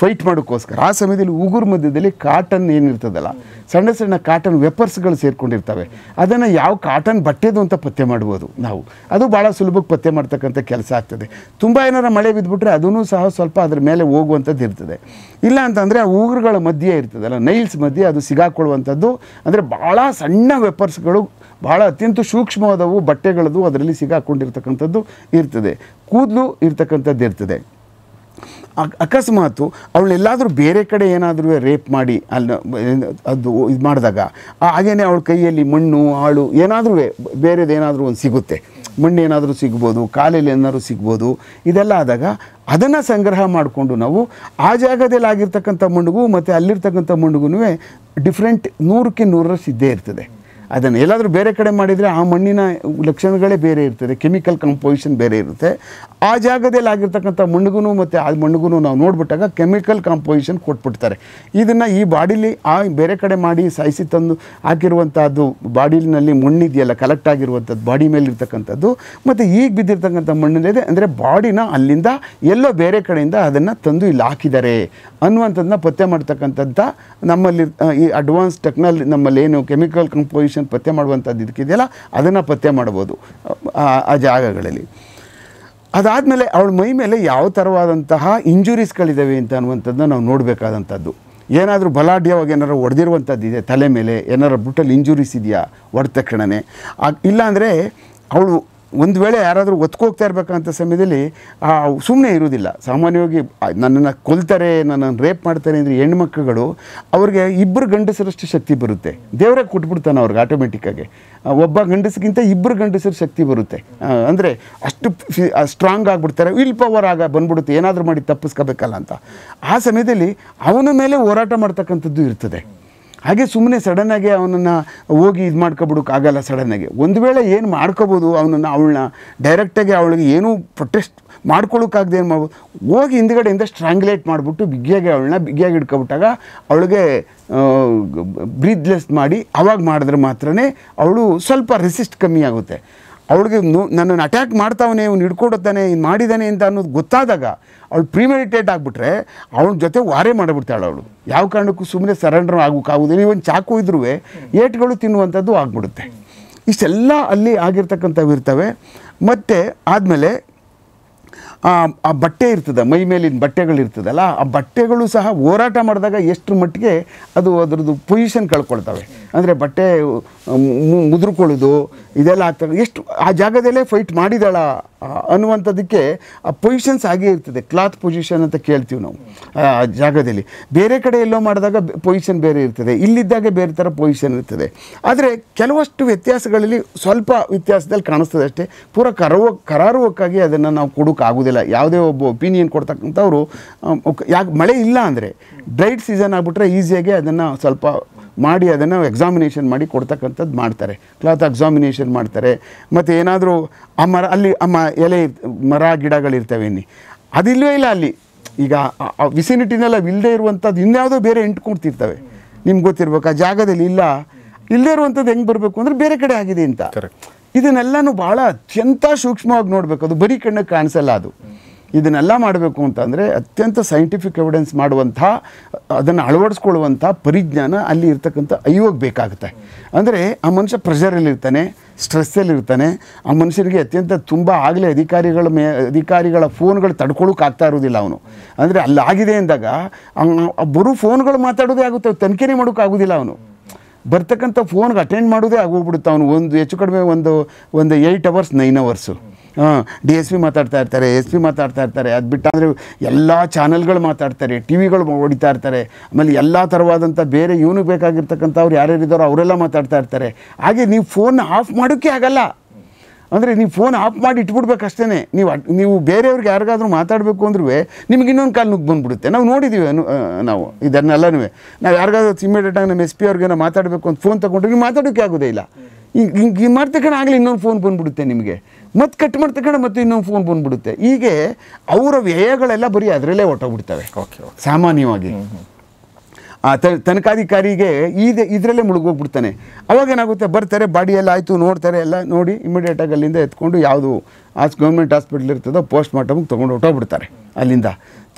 ಫೈಟ್ ಮಾಡೋಕ್ಕೋಸ್ಕರ ಆ ಸಮಯದಲ್ಲಿ ಉಗುರು ಮಧ್ಯದಲ್ಲಿ ಕಾಟನ್ ಏನಿರ್ತದಲ್ಲ ಸಣ್ಣ ಸಣ್ಣ ಕಾಟನ್ ವೆಪರ್ಸ್ಗಳು ಸೇರಿಕೊಂಡಿರ್ತವೆ ಅದನ್ನು ಯಾವ ಕಾಟನ್ ಬಟ್ಟೆದು ಅಂತ ಪತ್ತೆ ಮಾಡ್ಬೋದು ನಾವು ಅದು ಭಾಳ ಸುಲಭಕ್ಕೆ ಪತ್ತೆ ಮಾಡ್ತಕ್ಕಂಥ ಕೆಲಸ ಆಗ್ತದೆ ತುಂಬ ಏನಾರ ಮಳೆ ಬಿದ್ದುಬಿಟ್ರೆ ಅದೂ ಸಹ ಸ್ವಲ್ಪ ಅದ್ರ ಮೇಲೆ ಹೋಗುವಂಥದ್ದು ಇರ್ತದೆ ಇಲ್ಲ ಅಂತಂದರೆ ಆ ಉಗುರುಗಳ ಮಧ್ಯೆ ಇರ್ತದಲ್ಲ ನೈಲ್ಸ್ ಮಧ್ಯೆ ಅದು ಸಿಗಾಕೊಳ್ಳುವಂಥದ್ದು ಅಂದರೆ ಭಾಳ ಸಣ್ಣ ವೆಪರ್ಸ್ಗಳು ಭಾಳ ಅತ್ಯಂತ ಸೂಕ್ಷ್ಮವಾದವು ಬಟ್ಟೆಗಳದ್ದು ಅದರಲ್ಲಿ ಸಿಗಾಕೊಂಡಿರ್ತಕ್ಕಂಥದ್ದು ಇರ್ತದೆ ಕೂದಲು ಇರ್ತಕ್ಕಂಥದ್ದು ಇರ್ತದೆ ಅಕಸ್ಮಾತು ಅವಳೆಲ್ಲಾದರೂ ಬೇರೆ ಕಡೆ ಏನಾದರೂ ರೇಪ್ ಮಾಡಿ ಅಲ್ಲಿ ಅದು ಇದು ಮಾಡಿದಾಗ ಹಾಗೇನೆ ಅವಳ ಕೈಯಲ್ಲಿ ಮಣ್ಣು ಆಳು ಏನಾದರೂ ಬೇರೆದೇನಾದರೂ ಒಂದು ಸಿಗುತ್ತೆ ಮಣ್ಣು ಏನಾದರೂ ಸಿಗ್ಬೋದು ಕಾಲಲ್ಲಿ ಏನಾದರೂ ಸಿಗ್ಬೋದು ಇದೆಲ್ಲ ಆದಾಗ ಅದನ್ನು ಸಂಗ್ರಹ ಮಾಡಿಕೊಂಡು ನಾವು ಆ ಜಾಗದಲ್ಲಿ ಆಗಿರ್ತಕ್ಕಂಥ ಮಣ್ಣುಗೂ ಮತ್ತು ಅಲ್ಲಿರ್ತಕ್ಕಂಥ ಮಣ್ಣುಗೂ ಡಿಫ್ರೆಂಟ್ ನೂರಕ್ಕೆ ನೂರರಷ್ಟು ಇದ್ದೇ ಇರ್ತದೆ ಅದನ್ನು ಎಲ್ಲಾದರೂ ಬೇರೆ ಕಡೆ ಮಾಡಿದರೆ ಆ ಮಣ್ಣಿನ ಲಕ್ಷಣಗಳೇ ಬೇರೆ ಇರ್ತದೆ ಕೆಮಿಕಲ್ ಕಾಂಪೋಸಿಷನ್ ಬೇರೆ ಇರುತ್ತೆ ಆ ಜಾಗದಲ್ಲಿ ಆಗಿರ್ತಕ್ಕಂಥ ಮಣ್ಣಿಗೂ ಮತ್ತು ಆ ಮಣ್ಣುಗೂ ನಾವು ನೋಡಿಬಿಟ್ಟಾಗ ಕೆಮಿಕಲ್ ಕಾಂಪೋಸಿಷನ್ ಕೊಟ್ಬಿಡ್ತಾರೆ ಇದನ್ನು ಈ ಬಾಡಿಲಿ ಆ ಬೇರೆ ಕಡೆ ಮಾಡಿ ಸಾಯಿಸಿ ತಂದು ಹಾಕಿರುವಂಥದ್ದು ಬಾಡಿಲಿನಲ್ಲಿ ಮಣ್ಣಿದೆಯಲ್ಲ ಕಲೆಕ್ಟ್ ಆಗಿರುವಂಥದ್ದು ಬಾಡಿ ಮೇಲೆ ಇರ್ತಕ್ಕಂಥದ್ದು ಮತ್ತು ಈಗ ಬಿದ್ದಿರ್ತಕ್ಕಂಥ ಮಣ್ಣಲ್ಲಿದೆ ಅಂದರೆ ಬಾಡಿನ ಅಲ್ಲಿಂದ ಎಲ್ಲೋ ಬೇರೆ ಕಡೆಯಿಂದ ಅದನ್ನು ತಂದು ಇಲ್ಲಿ ಹಾಕಿದ್ದಾರೆ ಅನ್ನುವಂಥದ್ದನ್ನ ಪತ್ತೆ ಮಾಡ್ತಕ್ಕಂಥದ್ದು ನಮ್ಮಲ್ಲಿ ಈ ಅಡ್ವಾನ್ಸ್ ಟೆಕ್ನಾಲಜಿ ನಮ್ಮಲ್ಲಿ ಏನು ಕೆಮಿಕಲ್ ಕಂಪೋಸಿಷನ್ ಇನ್ಫೆಕ್ಷನ್ ಪತ್ತೆ ಮಾಡುವಂಥದ್ದು ಇದಕ್ಕಿದೆಯಲ್ಲ ಅದನ್ನು ಪತ್ತೆ ಮಾಡ್ಬೋದು ಆ ಜಾಗಗಳಲ್ಲಿ ಅದಾದಮೇಲೆ ಅವಳ ಮೈ ಮೇಲೆ ಯಾವ ಥರವಾದಂತಹ ಇಂಜುರೀಸ್ಗಳಿದ್ದಾವೆ ಅಂತ ಅನ್ನುವಂಥದ್ದನ್ನ ನಾವು ನೋಡಬೇಕಾದಂಥದ್ದು ಏನಾದರೂ ಬಲಾಢ್ಯವಾಗಿ ಏನಾರು ಹೊಡೆದಿರುವಂಥದ್ದು ಇದೆ ತಲೆ ಮೇಲೆ ಏನಾರು ಬುಟ್ಟಲ್ಲಿ ಇಂಜುರೀಸ್ ಇದೆಯಾ ಹೊಡೆದ ತಕ್ಷಣವೇ ಇಲ್ಲಾಂದರೆ ಅವಳು ಒಂದು ವೇಳೆ ಯಾರಾದರೂ ಒತ್ಕೋಗ್ತಾ ಇರಬೇಕಂತ ಸಮಯದಲ್ಲಿ ಸುಮ್ಮನೆ ಇರೋದಿಲ್ಲ ಸಾಮಾನ್ಯವಾಗಿ ನನ್ನನ್ನು ಕೊಲ್ತಾರೆ ನನ್ನನ್ನು ರೇಪ್ ಮಾಡ್ತಾರೆ ಅಂದರೆ ಹೆಣ್ಮಕ್ಳುಗಳು ಅವ್ರಿಗೆ ಇಬ್ಬರು ಗಂಡಸರಷ್ಟು ಶಕ್ತಿ ಬರುತ್ತೆ ದೇವರೇ ಕೊಟ್ಬಿಡ್ತಾನೆ ಅವ್ರಿಗೆ ಆಟೋಮೆಟಿಕ್ಕಾಗಿ ಒಬ್ಬ ಗಂಡಸಿಗಿಂತ ಇಬ್ಬರು ಗಂಡಸರು ಶಕ್ತಿ ಬರುತ್ತೆ ಅಂದರೆ ಅಷ್ಟು ಸ್ಟ್ರಾಂಗ್ ಆಗಿಬಿಡ್ತಾರೆ ವಿಲ್ ಪವರ್ ಆಗ ಬಂದ್ಬಿಡುತ್ತೆ ಏನಾದರೂ ಮಾಡಿ ತಪ್ಪಿಸ್ಕೋಬೇಕಲ್ಲ ಅಂತ ಆ ಸಮಯದಲ್ಲಿ ಅವನ ಮೇಲೆ ಹೋರಾಟ ಮಾಡ್ತಕ್ಕಂಥದ್ದು ಇರ್ತದೆ ಹಾಗೆ ಸುಮ್ಮನೆ ಸಡನ್ನಾಗಿ ಅವನನ್ನು ಹೋಗಿ ಇದು ಮಾಡ್ಕೊಬಿಡೋಕ್ಕಾಗಲ್ಲ ಸಡನ್ನಾಗಿ ಒಂದು ವೇಳೆ ಏನು ಮಾಡ್ಕೋಬೋದು ಅವನನ್ನು ಅವಳನ್ನ ಡೈರೆಕ್ಟಾಗಿ ಅವಳಿಗೆ ಏನೂ ಪ್ರೊಟೆಸ್ಟ್ ಮಾಡ್ಕೊಳೋಕ್ಕಾಗದೆ ಏನು ಮಾಡ್ಬೋದು ಹೋಗಿ ಹಿಂದ್ಗಡೆಯಿಂದ ಸ್ಟ್ರಾಂಗ್ಲೇಟ್ ಮಾಡಿಬಿಟ್ಟು ಬಿಗಿಯಾಗಿ ಅವಳನ್ನ ಬಿಗಿಯಾಗಿ ಹಿಡ್ಕೊಬಿಟ್ಟಾಗ ಅವಳಿಗೆ ಬ್ರೀದ್ಲೆಸ್ ಮಾಡಿ ಅವಾಗ ಮಾಡಿದ್ರೆ ಮಾತ್ರ ಅವಳು ಸ್ವಲ್ಪ ರೆಸಿಸ್ಟ್ ಕಮ್ಮಿ ಆಗುತ್ತೆ ಅವಳಿಗೆ ನನ್ನನ್ನು ಅಟ್ಯಾಕ್ ಮಾಡ್ತಾವನೆ ಇವ್ನು ಹಿಡ್ಕೊಡುತ್ತಾನೆ ಇನ್ನು ಮಾಡಿದ್ದಾನೆ ಅಂತ ಅನ್ನೋದು ಗೊತ್ತಾದಾಗ ಅವಳು ಪ್ರಿಮೆಡಿಟೇಟ್ ಆಗಿಬಿಟ್ರೆ ಅವನ ಜೊತೆ ವಾರೇ ಮಾಡಿಬಿಡ್ತಾಳೆ ಅವಳು ಯಾವ ಕಾರಣಕ್ಕೂ ಸುಮ್ಮನೆ ಸರೆಂಡರ್ ಆಗೋಕ್ಕಾಗುವುದಿಲ್ಲ ಇವನ್ ಚಾಕು ಇದ್ರೂ ಏಟ್ಗಳು ತಿನ್ನುವಂಥದ್ದು ಆಗ್ಬಿಡುತ್ತೆ ಇಷ್ಟೆಲ್ಲ ಅಲ್ಲಿ ಆಗಿರ್ತಕ್ಕಂಥವು ಇರ್ತವೆ ಮತ್ತು ಆದಮೇಲೆ ಆ ಬಟ್ಟೆ ಇರ್ತದೆ ಮೈ ಮೇಲಿನ ಬಟ್ಟೆಗಳು ಇರ್ತದಲ್ಲ ಆ ಬಟ್ಟೆಗಳು ಸಹ ಹೋರಾಟ ಮಾಡಿದಾಗ ಎಷ್ಟು ಮಟ್ಟಿಗೆ ಅದು ಅದರದ್ದು ಪೊಸಿಷನ್ ಕಳ್ಕೊಳ್ತವೆ ಅಂದರೆ ಬಟ್ಟೆ ಮುದುರ್ಕೊಳ್ಳೋದು ಇದೆಲ್ಲ ಆಗ್ತದೆ ಎಷ್ಟು ಆ ಜಾಗದಲ್ಲೇ ಫೈಟ್ ಮಾಡಿದಾಳ ಅನ್ನುವಂಥದ್ದಕ್ಕೆ ಆ ಪೊಸಿಷನ್ಸ್ ಆಗೇ ಇರ್ತದೆ ಕ್ಲಾತ್ ಪೊಸಿಷನ್ ಅಂತ ಕೇಳ್ತೀವಿ ನಾವು ಆ ಜಾಗದಲ್ಲಿ ಬೇರೆ ಕಡೆ ಎಲ್ಲೋ ಮಾಡಿದಾಗ ಪೊಸಿಷನ್ ಬೇರೆ ಇರ್ತದೆ ಇಲ್ಲಿದ್ದಾಗ ಬೇರೆ ಥರ ಪೊಸಿಷನ್ ಇರ್ತದೆ ಆದರೆ ಕೆಲವಷ್ಟು ವ್ಯತ್ಯಾಸಗಳಲ್ಲಿ ಸ್ವಲ್ಪ ವ್ಯತ್ಯಾಸದಲ್ಲಿ ಕಾಣಿಸ್ತದೆ ಅಷ್ಟೇ ಪೂರ ಕರಾರುವಕ್ಕಾಗಿ ಅದನ್ನು ನಾವು ಕೊಡೋಕ್ಕಾಗೋದಿಲ್ಲ ಆಗೋದಿಲ್ಲ ಯಾವುದೇ ಒಬ್ಬ ಒಪಿನಿಯನ್ ಕೊಡ್ತಕ್ಕಂಥವ್ರು ಯಾಕೆ ಮಳೆ ಇಲ್ಲ ಅಂದರೆ ಡ್ರೈಟ್ ಸೀಸನ್ ಆಗಿಬಿಟ್ರೆ ಈಸಿಯಾಗಿ ಅದನ್ನು ಸ್ವಲ್ಪ ಮಾಡಿ ಅದನ್ನು ಎಕ್ಸಾಮಿನೇಷನ್ ಮಾಡಿ ಕೊಡ್ತಕ್ಕಂಥದ್ದು ಮಾಡ್ತಾರೆ ಕ್ಲಾತ್ ಎಕ್ಸಾಮಿನೇಷನ್ ಮಾಡ್ತಾರೆ ಮತ್ತು ಏನಾದರೂ ಆ ಮರ ಅಲ್ಲಿ ಆ ಮ ಎಲೆ ಮರ ಗಿಡಗಳಿರ್ತವೆ ಇನ್ನಿ ಅದಿಲ್ಲವೇ ಇಲ್ಲ ಅಲ್ಲಿ ಈಗ ವಿಸಿನಿಟಿನೆಲ್ಲ ಇಲ್ಲದೆ ಇರುವಂಥದ್ದು ಇನ್ಯಾವುದೋ ಬೇರೆ ಕೊಡ್ತಿರ್ತವೆ ನಿಮ್ಗೆ ಗೊತ್ತಿರ್ಬೇಕು ಆ ಜಾಗದಲ್ಲಿ ಇಲ್ಲ ಇಲ್ಲದೇ ಇರುವಂಥದ್ದು ಹೆಂಗೆ ಬರಬೇಕು ಅಂದರೆ ಬೇರೆ ಕಡೆ ಆಗಿದೆ ಅಂತ ಇದನ್ನೆಲ್ಲನೂ ಭಾಳ ಅತ್ಯಂತ ಸೂಕ್ಷ್ಮವಾಗಿ ನೋಡಬೇಕು ಅದು ಬರೀ ಕಣ್ಣಿಗೆ ಕಾಣಿಸಲ್ಲ ಅದು ಇದನ್ನೆಲ್ಲ ಮಾಡಬೇಕು ಅಂತಂದರೆ ಅತ್ಯಂತ ಸೈಂಟಿಫಿಕ್ ಎವಿಡೆನ್ಸ್ ಮಾಡುವಂಥ ಅದನ್ನು ಅಳವಡಿಸ್ಕೊಳ್ಳುವಂಥ ಪರಿಜ್ಞಾನ ಅಲ್ಲಿ ಇರ್ತಕ್ಕಂಥ ಅಯ್ಯೋಗ ಬೇಕಾಗುತ್ತೆ ಅಂದರೆ ಆ ಮನುಷ್ಯ ಪ್ರೆಷರಲ್ಲಿರ್ತಾನೆ ಸ್ಟ್ರೆಸ್ಸಲ್ಲಿರ್ತಾನೆ ಆ ಮನುಷ್ಯನಿಗೆ ಅತ್ಯಂತ ತುಂಬ ಆಗಲೇ ಅಧಿಕಾರಿಗಳ ಮೇ ಅಧಿಕಾರಿಗಳ ಫೋನ್ಗಳು ಆಗ್ತಾ ಇರೋದಿಲ್ಲ ಅವನು ಅಂದರೆ ಅಲ್ಲಾಗಿದೆ ಅಂದಾಗ ಬರೋ ಫೋನ್ಗಳು ಮಾತಾಡೋದೇ ಆಗುತ್ತೆ ತನಿಖೆನೇ ಮಾಡೋಕ್ಕಾಗೋದಿಲ್ಲ ಅವನು ಬರ್ತಕ್ಕಂಥ ಫೋನ್ಗೆ ಅಟೆಂಡ್ ಮಾಡೋದೇ ಆಗೋಗ್ಬಿಡುತ್ತೆ ಅವನು ಒಂದು ಹೆಚ್ಚು ಕಡಿಮೆ ಒಂದು ಒಂದು ಏಯ್ಟ್ ಅವರ್ಸ್ ನೈನ್ ಅವರ್ಸು ಹಾಂ ಡಿ ಎಸ್ ಪಿ ಮಾತಾಡ್ತಾ ಇರ್ತಾರೆ ಎಸ್ ಪಿ ಮಾತಾಡ್ತಾ ಇರ್ತಾರೆ ಅದು ಬಿಟ್ಟು ಎಲ್ಲ ಚಾನಲ್ಗಳು ಮಾತಾಡ್ತಾರೆ ಟಿ ವಿಗಳು ಹೊಡಿತಾ ಇರ್ತಾರೆ ಆಮೇಲೆ ಎಲ್ಲ ಥರವಾದಂಥ ಬೇರೆ ಇವನಿಗೆ ಬೇಕಾಗಿರ್ತಕ್ಕಂಥವ್ರು ಯಾರ್ಯಾರಿದ್ದಾರೋ ಅವರೆಲ್ಲ ಮಾತಾಡ್ತಾ ಇರ್ತಾರೆ ಹಾಗೆ ನೀವು ಫೋನ್ ಆಫ್ ಮಾಡೋಕ್ಕೆ ಆಗಲ್ಲ ಅಂದರೆ ನೀವು ಫೋನ್ ಆಫ್ ಮಾಡಿ ಇಟ್ಬಿಡ್ಬೇಕು ಅಷ್ಟೇ ನೀವು ನೀವು ಬೇರೆಯವ್ರಿಗೆ ಯಾರಿಗಾದರೂ ಮಾತಾಡಬೇಕು ಅಂದ್ರೂ ನಿಮ್ಗೆ ಇನ್ನೊಂದು ಕಾಲು ನುಗ್ಗಿ ಬಂದುಬಿಡುತ್ತೆ ನಾವು ನೋಡಿದ್ದೀವಿ ನಾವು ಇದನ್ನೆಲ್ಲನೂ ನಾವು ಯಾರಿಗಾದ್ರೂ ಇಮಿಡಿಯೇಟಾಗಿ ನಮ್ಮ ಎಸ್ ಪಿ ನಾವು ಮಾತಾಡಬೇಕು ಅಂತ ಫೋನ್ ತೊಗೊಂಡ್ರೆ ನೀವು ಮಾತಾಡೋಕ್ಕೆ ಆಗೋದೇ ಇಲ್ಲ ಹಿಂಗೆ ಹಿಂಗೆ ಮಾಡ್ತಕ್ಕಂಡು ಆಗಲಿ ಇನ್ನೊಂದು ಫೋನ್ ಬಂದುಬಿಡುತ್ತೆ ನಿಮಗೆ ಮತ್ತೆ ಕಟ್ ಮಾಡ್ತಕ್ಕಂಡು ಮತ್ತೆ ಇನ್ನೊಂದು ಫೋನ್ ಬಂದುಬಿಡುತ್ತೆ ಹೀಗೆ ಅವರ ವ್ಯಯಗಳೆಲ್ಲ ಬರೀ ಅದರಲ್ಲೇ ಹೊಟ್ಟೋಗ್ಬಿಡ್ತವೆ ಸಾಮಾನ್ಯವಾಗಿ ತನಿಖಾಧಿಕಾರಿಗೆ ಇದೆ ಇದರಲ್ಲೇ ಮುಳುಗೋಗ್ಬಿಡ್ತಾನೆ ಅವಾಗೇನಾಗುತ್ತೆ ಏನಾಗುತ್ತೆ ಬರ್ತಾರೆ ಬಾಡಿಯೆಲ್ಲ ಆಯಿತು ನೋಡ್ತಾರೆ ಎಲ್ಲ ನೋಡಿ ಇಮಿಡಿಯೇಟಾಗಿ ಅಲ್ಲಿಂದ ಎತ್ಕೊಂಡು ಯಾವುದು ಆಸ್ ಗೌರ್ಮೆಂಟ್ ಹಾಸ್ಪಿಟ್ಲ್ ಇರ್ತದೆ ಪೋಸ್ಟ್ ಮಾರ್ಟಮ್ಗೆ ತೊಗೊಂಡು ಹೊಟ್ಟೋಗ್ಬಿಡ್ತಾರೆ ಅಲ್ಲಿಂದ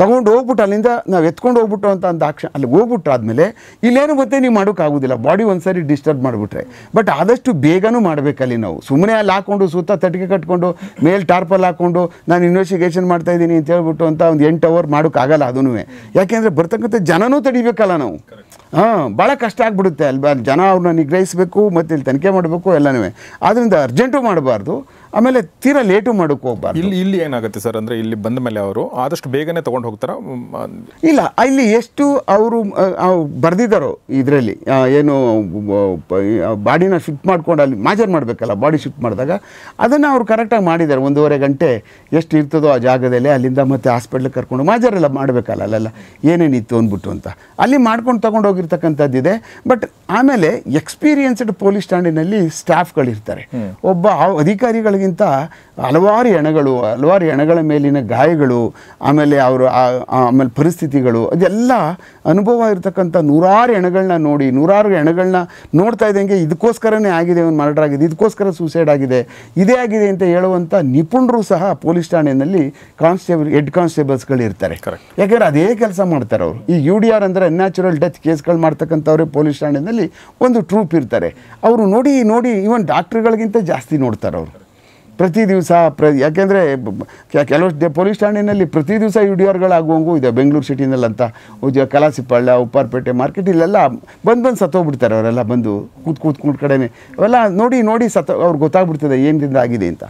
ತೊಗೊಂಡು ಹೋಗ್ಬಿಟ್ಟು ಅಲ್ಲಿಂದ ನಾವು ಎತ್ಕೊಂಡು ಹೋಗ್ಬಿಟ್ಟು ಅಂತ ಅಂದ ಆಕ್ಷನ್ ಅಲ್ಲಿ ಹೋಗ್ಬಿಟ್ಟು ಆದಮೇಲೆ ಇಲ್ಲೇನು ಮತ್ತೆ ನೀವು ಮಾಡೋಕ್ಕಾಗೋದಿಲ್ಲ ಬಾಡಿ ಒಂದು ಸಾರಿ ಡಿಸ್ಟರ್ಬ್ ಮಾಡಿಬಿಟ್ರೆ ಬಟ್ ಆದಷ್ಟು ಬೇಗನೂ ಮಾಡಬೇಕಲ್ಲಿ ನಾವು ಸುಮ್ಮನೆ ಅಲ್ಲಿ ಹಾಕ್ಕೊಂಡು ಸುತ್ತ ತಟ್ಟಿಗೆ ಕಟ್ಕೊಂಡು ಮೇಲೆ ಟಾರ್ಪಲ್ ಹಾಕ್ಕೊಂಡು ನಾನು ಇನ್ವೆಸ್ಟಿಗೇಷನ್ ಮಾಡ್ತಾ ಇದ್ದೀನಿ ಅಂತ ಹೇಳ್ಬಿಟ್ಟು ಅಂತ ಒಂದು ಎಂಟು ಅವರ್ ಮಾಡೋಕ್ಕಾಗಲ್ಲ ಅದೂ ಯಾಕೆಂದರೆ ಬರ್ತಕ್ಕಂಥ ಜನನೂ ತಡಿಬೇಕಲ್ಲ ನಾವು ಹಾಂ ಭಾಳ ಕಷ್ಟ ಆಗಿಬಿಡುತ್ತೆ ಅಲ್ಲಿ ಜನ ಅವ್ರನ್ನ ನಿಗ್ರಹಿಸಬೇಕು ಮತ್ತು ಇಲ್ಲಿ ತನಿಖೆ ಮಾಡಬೇಕು ಎಲ್ಲನೂ ಆದ್ದರಿಂದ ಅರ್ಜೆಂಟು ಮಾಡಬಾರ್ದು ಆಮೇಲೆ ತೀರಾ ಲೇಟು ಮಾಡೋಕೆ ಹೋಗ್ಬಾರ್ದು ಇಲ್ಲಿ ಇಲ್ಲಿ ಏನಾಗುತ್ತೆ ಸರ್ ಅಂದರೆ ಇಲ್ಲಿ ಬಂದ ಮೇಲೆ ಅವರು ಆದಷ್ಟು ಬೇಗನೆ ತೊಗೊಂಡು ಹೋಗ್ತಾರ ಇಲ್ಲ ಇಲ್ಲಿ ಎಷ್ಟು ಅವರು ಬರೆದಿದ್ದಾರೋ ಇದರಲ್ಲಿ ಏನು ಬಾಡಿನ ಶಿಫ್ಟ್ ಮಾಡ್ಕೊಂಡು ಅಲ್ಲಿ ಮಾಜರ್ ಮಾಡಬೇಕಲ್ಲ ಬಾಡಿ ಶಿಫ್ಟ್ ಮಾಡಿದಾಗ ಅದನ್ನು ಅವರು ಕರೆಕ್ಟಾಗಿ ಮಾಡಿದ್ದಾರೆ ಒಂದೂವರೆ ಗಂಟೆ ಎಷ್ಟು ಇರ್ತದೋ ಆ ಜಾಗದಲ್ಲಿ ಅಲ್ಲಿಂದ ಮತ್ತೆ ಹಾಸ್ಪಿಟ್ಲಿಗೆ ಕರ್ಕೊಂಡು ಮಾಜರೆಲ್ಲ ಮಾಡಬೇಕಲ್ಲ ಅಲ್ಲೆಲ್ಲ ಏನೇನಿತ್ತು ಅಂದ್ಬಿಟ್ಟು ಅಂತ ಅಲ್ಲಿ ಮಾಡ್ಕೊಂಡು ತೊಗೊಂಡು ಹೋಗಿರ್ತಕ್ಕಂಥದ್ದಿದೆ ಬಟ್ ಆಮೇಲೆ ಎಕ್ಸ್ಪೀರಿಯನ್ಸ್ಡ್ ಪೊಲೀಸ್ ಸ್ಟ್ಯಾಂಡಿನಲ್ಲಿ ಸ್ಟಾಫ್ಗಳಿರ್ತಾರೆ ಒಬ್ಬ ಅಧಿಕಾರಿಗಳು ಅದಕ್ಕಿಂತ ಹಲವಾರು ಎಣಗಳು ಹಲವಾರು ಎಣಗಳ ಮೇಲಿನ ಗಾಯಗಳು ಆಮೇಲೆ ಅವರು ಆಮೇಲೆ ಪರಿಸ್ಥಿತಿಗಳು ಅದೆಲ್ಲ ಅನುಭವ ಇರತಕ್ಕಂಥ ನೂರಾರು ಎಣಗಳನ್ನ ನೋಡಿ ನೂರಾರು ಎಣಗಳನ್ನ ನೋಡ್ತಾ ಇದ್ದಂಗೆ ಇದಕ್ಕೋಸ್ಕರನೇ ಆಗಿದೆ ಒಂದು ಮರ್ಡರ್ ಆಗಿದೆ ಇದಕ್ಕೋಸ್ಕರ ಸೂಸೈಡ್ ಆಗಿದೆ ಇದೇ ಆಗಿದೆ ಅಂತ ಹೇಳುವಂಥ ನಿಪುಣರು ಸಹ ಪೊಲೀಸ್ ಠಾಣೆಯಲ್ಲಿ ಕಾನ್ಸ್ಟೇಬಲ್ ಹೆಡ್ ಕಾನ್ಸ್ಟೇಬಲ್ಸ್ಗಳು ಇರ್ತಾರೆ ಯಾಕೆಂದರೆ ಅದೇ ಕೆಲಸ ಮಾಡ್ತಾರೆ ಅವರು ಈ ಯು ಡಿ ಆರ್ ಅಂದರೆ ಅನ್ಯಾಚುರಲ್ ಡೆತ್ ಕೇಸ್ಗಳು ಮಾಡ್ತಕ್ಕಂಥವ್ರೆ ಪೊಲೀಸ್ ಠಾಣೆಯಲ್ಲಿ ಒಂದು ಟ್ರೂಪ್ ಇರ್ತಾರೆ ಅವರು ನೋಡಿ ನೋಡಿ ಇವನ್ ಡಾಕ್ಟ್ರ್ಗಳಿಗಿಂತ ಜಾಸ್ತಿ ನೋಡ್ತಾರೆ ಅವರು ಪ್ರತಿ ದಿವಸ ಪ್ರ ಯಾಕೆಂದರೆ ಕೆಲವಷ್ಟು ಪೊಲೀಸ್ ಠಾಣೆಯಲ್ಲಿ ಪ್ರತಿ ದಿವಸ ಯು ಡಿ ಆರ್ಗಳಾಗುವಂಗೂ ಇದೆ ಬೆಂಗಳೂರು ಸಿಟಿನಲ್ಲಂತ ಕಲಾಸಿಪಾಳ್ಯ ಉಪ್ಪಾರಪೇಟೆ ಮಾರ್ಕೆಟ್ ಇಲ್ಲೆಲ್ಲ ಬಂದು ಬಂದು ಸತ್ತೋಗ್ಬಿಡ್ತಾರೆ ಅವರೆಲ್ಲ ಬಂದು ಕೂತ್ ಕೂತ್ಕೊಂಡು ಕಡೆನೇ ಅವೆಲ್ಲ ನೋಡಿ ನೋಡಿ ಸತ್ತ ಅವ್ರಿಗೆ ಗೊತ್ತಾಗ್ಬಿಡ್ತದೆ ಏನರಿಂದ ಆಗಿದೆ ಅಂತ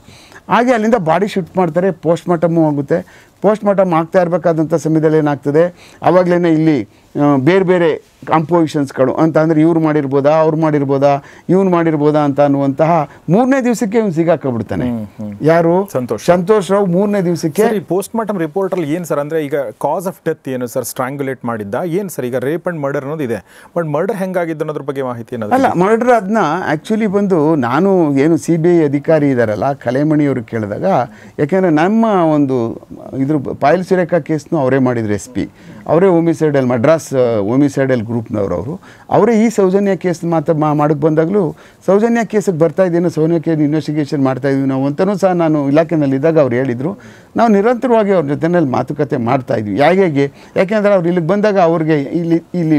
ಹಾಗೆ ಅಲ್ಲಿಂದ ಬಾಡಿ ಶಿಫ್ಟ್ ಮಾಡ್ತಾರೆ ಪೋಸ್ಟ್ ಮಾರ್ಟಮು ಆಗುತ್ತೆ ಪೋಸ್ಟ್ ಮಾರ್ಟಮ್ ಆಗ್ತಾ ಇರಬೇಕಾದಂಥ ಸಮಯದಲ್ಲಿ ಏನಾಗ್ತದೆ ಆವಾಗಲೇ ಇಲ್ಲಿ ಬೇರೆ ಬೇರೆ ಕಾಂಪೋಸಿಷನ್ಸ್ಗಳು ಅಂತ ಅಂದರೆ ಇವ್ರು ಮಾಡಿರ್ಬೋದಾ ಅವ್ರು ಮಾಡಿರ್ಬೋದಾ ಇವ್ನು ಮಾಡಿರ್ಬೋದಾ ಅಂತ ಅನ್ನುವಂತಹ ಮೂರನೇ ದಿವಸಕ್ಕೆ ಇವ್ನು ಸಿಗಾಕಬಿಡ್ತಾನೆ ಯಾರು ಸಂತೋಷ್ ಸಂತೋಷ್ ರಾವ್ ಮೂರನೇ ದಿವಸಕ್ಕೆ ಪೋಸ್ಟ್ ಮಾರ್ಟಮ್ ರಿಪೋರ್ಟ್ ಅಲ್ಲಿ ಏನು ಸರ್ ಅಂದರೆ ಈಗ ಕಾಸ್ ಆಫ್ ಡೆತ್ ಏನು ಸರ್ ಸ್ಟ್ರಾಂಗ್ಯುಲೇಟ್ ಮಾಡಿದ್ದ ಏನು ಸರ್ ಈಗ ರೇಪ್ ಅಂಡ್ ಮರ್ಡರ್ ಅನ್ನೋದು ಇದೆ ಬಟ್ ಮರ್ಡರ್ ಹೆಂಗಾಗಿದ್ದು ಅನ್ನೋದ್ರ ಬಗ್ಗೆ ಮಾಹಿತಿ ಏನಾದ್ರು ಅಲ್ಲ ಮರ್ಡರ್ ಅದನ್ನ ಆ್ಯಕ್ಚುಲಿ ಬಂದು ನಾನು ಏನು ಸಿ ಬಿ ಐ ಅಧಿಕಾರಿ ಇದ್ದಾರಲ್ಲ ಕಲೆಮಣಿಯವರು ಕೇಳಿದಾಗ ಯಾಕೆಂದರೆ ನಮ್ಮ ಒಂದು ಇದ್ರ ಪಾಯಲ್ ಸುರೇಖಾ ಕೇಸ್ನು ಅವರೇ ಮಾಡಿದ್ರು ಎಸ್ ಪಿ ಅವರೇ ಓಮಿಸೈಡಲ್ ಮಡ್ರಾಸ್ ಓಮಿಸೈಡಲ್ ಗ್ರೂಪ್ನವರು ಅವರು ಅವರೇ ಈ ಸೌಜನ್ಯ ಕೇಸ್ ಮಾ ಮಾಡೋಕ್ಕೆ ಬಂದಾಗಲೂ ಸೌಜನ್ಯ ಕೇಸಿಗೆ ಬರ್ತಾ ಇದ್ದೇನೆ ಸೌಜನ್ಯ ಕೇಸ್ ಇನ್ವೆಸ್ಟಿಗೇಷನ್ ಮಾಡ್ತಾ ಇದ್ದೀವಿ ನಾವು ಅಂತಲೂ ಸಹ ನಾನು ಇಲಾಖೆನಲ್ಲಿದ್ದಾಗ ಅವ್ರು ಹೇಳಿದರು ನಾವು ನಿರಂತರವಾಗಿ ಅವ್ರ ಜೊತೆಯಲ್ಲಿ ಮಾತುಕತೆ ಮಾಡ್ತಾಯಿದ್ವಿ ಹೇಗೆ ಯಾಕೆಂದರೆ ಅವ್ರು ಇಲ್ಲಿಗೆ ಬಂದಾಗ ಅವ್ರಿಗೆ ಇಲ್ಲಿ ಇಲ್ಲಿ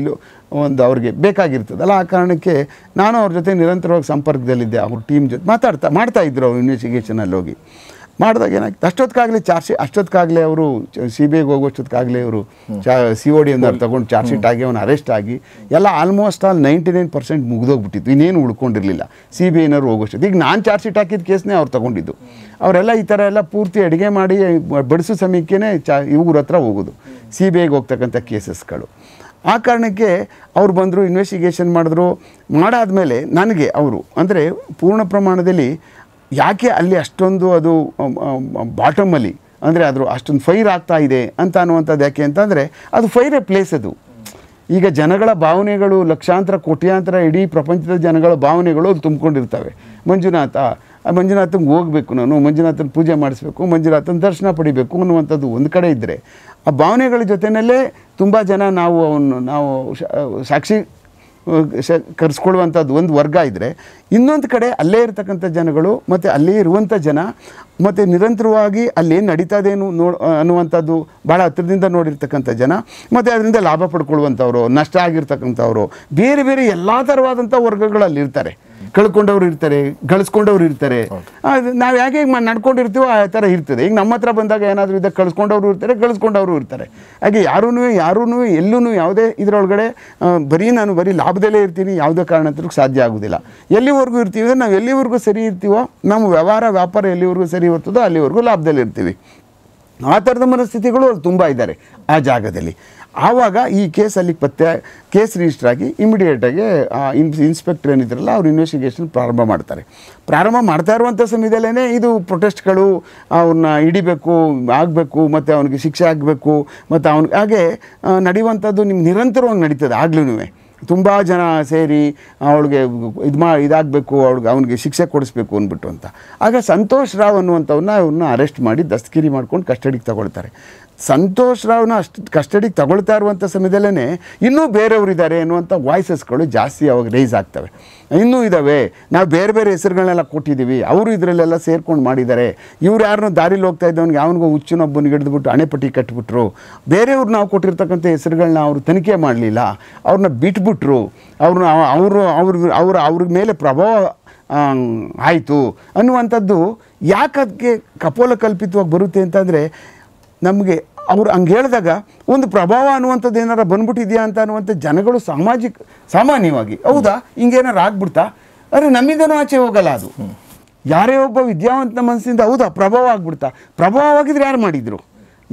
ಒಂದು ಅವ್ರಿಗೆ ಬೇಕಾಗಿರ್ತದಲ್ಲ ಆ ಕಾರಣಕ್ಕೆ ನಾನು ಅವ್ರ ಜೊತೆ ನಿರಂತರವಾಗಿ ಸಂಪರ್ಕದಲ್ಲಿದ್ದೆ ಅವ್ರ ಟೀಮ್ ಜೊತೆ ಮಾತಾಡ್ತಾ ಮಾಡ್ತಾಯಿದ್ರು ಅವ್ರು ಇನ್ವೆಸ್ಟಿಗೇಷನಲ್ಲಿ ಹೋಗಿ ಮಾಡಿದಾಗ ಏನಾಗ್ತದೆ ಅಷ್ಟೊತ್ತಕ್ಕಾಗಲಿ ಚಾರ್ಜ್ ಶೀಟ್ ಅಷ್ಟೊತ್ತಿಗಾಗಲೇ ಅವರು ಸಿ ಬಿ ಐಗೆ ಹೋಗೋಷ್ಟೊತ್ತಿಗಾಗಲೇ ಅವರು ಚಾ ಸಿ ಓ ಡಿ ಅಂದವ್ರು ತೊಗೊಂಡು ಚಾರ್ಜ್ ಶೀಟ್ ಆಗಿ ಅವನು ಅರೆಸ್ಟ್ ಆಗಿ ಎಲ್ಲ almost all ninety nine percent ಮುಗಿದೋಗ್ಬಿಟ್ಟಿತ್ತು ಇನ್ನೇನು ಉಳ್ಕೊಂಡಿರಲಿಲ್ಲ ಸಿ ಬಿ ಐನವ್ರು ಹೋಗೋಷ್ಟು ಈಗ ನಾನು ಚಾರ್ಜ್ ಶೀಟ್ ಹಾಕಿದ ಕೇಸ್ನೇ ಅವ್ರು ತೊಗೊಂಡಿದ್ದು ಅವರೆಲ್ಲ ಈ ಥರ ಎಲ್ಲ ಪೂರ್ತಿ ಅಡುಗೆ ಮಾಡಿ ಬಡಿಸೋ ಸಮಯಕ್ಕೆ ಚಾ ಇವ್ರ ಹತ್ರ ಹೋಗೋದು ಸಿ ಬಿ ಐಗೆ ಹೋಗ್ತಕ್ಕಂಥ ಕೇಸಸ್ಗಳು ಆ ಕಾರಣಕ್ಕೆ ಅವ್ರು ಬಂದರು ಇನ್ವೆಸ್ಟಿಗೇಷನ್ ಮಾಡಿದ್ರು ಮಾಡಾದಮೇಲೆ ನನಗೆ ಅವರು ಅಂದರೆ ಪೂರ್ಣ ಪ್ರಮಾಣದಲ್ಲಿ ಯಾಕೆ ಅಲ್ಲಿ ಅಷ್ಟೊಂದು ಅದು ಬಾಟಮಲ್ಲಿ ಅಂದರೆ ಅದು ಅಷ್ಟೊಂದು ಫೈರ್ ಆಗ್ತಾ ಇದೆ ಅಂತ ಅನ್ನುವಂಥದ್ದು ಯಾಕೆ ಅಂತಂದರೆ ಅದು ಫೈರೇ ಪ್ಲೇಸ್ ಅದು ಈಗ ಜನಗಳ ಭಾವನೆಗಳು ಲಕ್ಷಾಂತರ ಕೋಟ್ಯಾಂತರ ಇಡೀ ಪ್ರಪಂಚದ ಜನಗಳ ಭಾವನೆಗಳು ಅಲ್ಲಿ ತುಂಬಿಕೊಂಡಿರ್ತವೆ ಮಂಜುನಾಥ ಮಂಜುನಾಥನ್ಗೆ ಹೋಗಬೇಕು ನಾನು ಮಂಜುನಾಥನ ಪೂಜೆ ಮಾಡಿಸ್ಬೇಕು ಮಂಜುನಾಥನ ದರ್ಶನ ಪಡಿಬೇಕು ಅನ್ನುವಂಥದ್ದು ಒಂದು ಕಡೆ ಇದ್ದರೆ ಆ ಭಾವನೆಗಳ ಜೊತೆಯಲ್ಲೇ ತುಂಬ ಜನ ನಾವು ಅವನು ನಾವು ಸಾಕ್ಷಿ ಕರೆಸ್ಕೊಳ್ಳುವಂಥದ್ದು ಒಂದು ವರ್ಗ ಇದ್ದರೆ ಇನ್ನೊಂದು ಕಡೆ ಅಲ್ಲೇ ಇರತಕ್ಕಂಥ ಜನಗಳು ಮತ್ತು ಅಲ್ಲೇ ಇರುವಂಥ ಜನ ಮತ್ತು ನಿರಂತರವಾಗಿ ಅಲ್ಲಿ ನಡೀತಾ ಇದೇನು ನೋ ಅನ್ನುವಂಥದ್ದು ಭಾಳ ಹತ್ತಿರದಿಂದ ನೋಡಿರ್ತಕ್ಕಂಥ ಜನ ಮತ್ತು ಅದರಿಂದ ಲಾಭ ಪಡ್ಕೊಳ್ಳುವಂಥವ್ರು ನಷ್ಟ ಆಗಿರ್ತಕ್ಕಂಥವ್ರು ಬೇರೆ ಬೇರೆ ಎಲ್ಲ ಥರವಾದಂಥ ವರ್ಗಗಳಲ್ಲಿರ್ತಾರೆ ಕಳ್ಕೊಂಡವ್ರು ಇರ್ತಾರೆ ಗಳಿಸ್ಕೊಂಡವ್ರು ಇರ್ತಾರೆ ನಾವು ಯಾಕೆ ನಡ್ಕೊಂಡಿರ್ತೀವೋ ಆ ಥರ ಇರ್ತದೆ ಈಗ ನಮ್ಮ ಹತ್ರ ಬಂದಾಗ ಏನಾದರೂ ಇದ್ದಾಗ ಕಳ್ಸ್ಕೊಂಡವರು ಇರ್ತಾರೆ ಗಳಿಸ್ಕೊಂಡವ್ರು ಇರ್ತಾರೆ ಹಾಗೆ ಯಾರೂ ಯಾರೂ ಎಲ್ಲೂ ಯಾವುದೇ ಇದರೊಳಗಡೆ ಬರೀ ನಾನು ಬರೀ ಲಾಭದಲ್ಲೇ ಇರ್ತೀನಿ ಯಾವುದೇ ಕಾರಣಕ್ಕೂ ಸಾಧ್ಯ ಆಗೋದಿಲ್ಲ ಎಲ್ಲಿವರೆಗೂ ಇರ್ತೀವಿ ಅಂದರೆ ನಾವು ಎಲ್ಲಿವರೆಗೂ ಸರಿ ಇರ್ತೀವೋ ನಮ್ಮ ವ್ಯವಹಾರ ವ್ಯಾಪಾರ ಎಲ್ಲಿವರೆಗೂ ಸರಿ ಇರ್ತದೋ ಅಲ್ಲಿವರೆಗೂ ಲಾಭದಲ್ಲಿ ಇರ್ತೀವಿ ಆ ಥರದ ಮನಸ್ಥಿತಿಗಳು ಅವ್ರು ತುಂಬ ಇದ್ದಾರೆ ಆ ಜಾಗದಲ್ಲಿ ಆವಾಗ ಈ ಕೇಸಲ್ಲಿ ಪತ್ತೆ ಕೇಸ್ ರಿಜಿಸ್ಟರ್ ಆಗಿ ಇಮಿಡಿಯೇಟಾಗಿ ಇನ್ ಇನ್ಸ್ಪೆಕ್ಟರ್ ಏನಿದ್ರಲ್ಲ ಅವ್ರು ಇನ್ವೆಸ್ಟಿಗೇಷನ್ ಪ್ರಾರಂಭ ಮಾಡ್ತಾರೆ ಪ್ರಾರಂಭ ಮಾಡ್ತಾ ಇರುವಂಥ ಸಮಯದಲ್ಲೇ ಇದು ಪ್ರೊಟೆಸ್ಟ್ಗಳು ಅವ್ರನ್ನ ಹಿಡಿಬೇಕು ಆಗಬೇಕು ಮತ್ತು ಅವನಿಗೆ ಶಿಕ್ಷೆ ಆಗಬೇಕು ಮತ್ತು ಅವನಿಗೆ ಹಾಗೆ ನಡೆಯುವಂಥದ್ದು ನಿಮ್ಗೆ ನಿರಂತರವಾಗಿ ನಡೀತದೆ ಆಗ್ಲೂ ತುಂಬ ಜನ ಸೇರಿ ಅವಳಿಗೆ ಇದು ಮಾ ಇದಾಗಬೇಕು ಅವಳಿಗೆ ಅವನಿಗೆ ಶಿಕ್ಷೆ ಕೊಡಿಸ್ಬೇಕು ಅಂದ್ಬಿಟ್ಟು ಅಂತ ಆಗ ಸಂತೋಷ್ ರಾವ್ ಅನ್ನುವಂಥವ್ನ ಅವ್ರನ್ನ ಅರೆಸ್ಟ್ ಮಾಡಿ ದಸ್ತಗಿರಿ ಮಾಡ್ಕೊಂಡು ಕಸ್ಟಡಿಗೆ ತಗೊಳ್ತಾರೆ ಸಂತೋಷ್ ರಾವ್ನ ಅಷ್ಟು ಕಸ್ಟಡಿಗೆ ತಗೊಳ್ತಾ ಇರುವಂಥ ಸಮಯದಲ್ಲೇ ಇನ್ನೂ ಬೇರೆಯವರಿದ್ದಾರೆ ಅನ್ನುವಂಥ ವಾಯ್ಸಸ್ಗಳು ಜಾಸ್ತಿ ಅವಾಗ ರೇಸ್ ಆಗ್ತವೆ ಇನ್ನೂ ಇದ್ದಾವೆ ನಾವು ಬೇರೆ ಬೇರೆ ಹೆಸರುಗಳನ್ನೆಲ್ಲ ಕೊಟ್ಟಿದ್ದೀವಿ ಅವರು ಇದರಲ್ಲೆಲ್ಲ ಸೇರ್ಕೊಂಡು ಮಾಡಿದ್ದಾರೆ ಇವ್ರು ಯಾರನ್ನೂ ದಾರಿಲಿ ಹೋಗ್ತಾ ಇದ್ದವನಿಗೆ ಅವನಿಗೂ ಹುಚ್ಚಿನೊಬ್ಬನಿಗೆ ಹಿಡಿದ್ಬಿಟ್ಟು ಅಣೆಪಟ್ಟಿ ಕಟ್ಬಿಟ್ರು ಬೇರೆಯವ್ರು ನಾವು ಕೊಟ್ಟಿರ್ತಕ್ಕಂಥ ಹೆಸರುಗಳನ್ನ ಅವರು ತನಿಖೆ ಮಾಡಲಿಲ್ಲ ಅವ್ರನ್ನ ಬಿಟ್ಬಿಟ್ರು ಅವ್ರನ್ನ ಅವರು ಅವ್ರ ಅವ್ರ ಅವ್ರ ಮೇಲೆ ಪ್ರಭಾವ ಆಯಿತು ಅನ್ನುವಂಥದ್ದು ಯಾಕೆ ಅದಕ್ಕೆ ಕಲ್ಪಿತವಾಗಿ ಬರುತ್ತೆ ಅಂತಂದರೆ ನಮಗೆ ಅವ್ರು ಹಂಗೆ ಹೇಳಿದಾಗ ಒಂದು ಪ್ರಭಾವ ಅನ್ನುವಂಥದ್ದು ಏನಾರು ಬಂದ್ಬಿಟ್ಟಿದೆಯಾ ಅಂತ ಅನ್ನುವಂಥ ಜನಗಳು ಸಾಮಾಜಿಕ ಸಾಮಾನ್ಯವಾಗಿ ಹೌದಾ ಹಿಂಗೇನಾರು ಆಗ್ಬಿಡ್ತಾ ಆದರೆ ನಮ್ಮಿಂದನೂ ಆಚೆ ಹೋಗಲ್ಲ ಅದು ಯಾರೇ ಒಬ್ಬ ವಿದ್ಯಾವಂತನ ಮನಸ್ಸಿಂದ ಹೌದಾ ಪ್ರಭಾವ ಆಗ್ಬಿಡ್ತಾ ಪ್ರಭಾವವಾಗಿದ್ರೆ ಯಾರು ಮಾಡಿದರು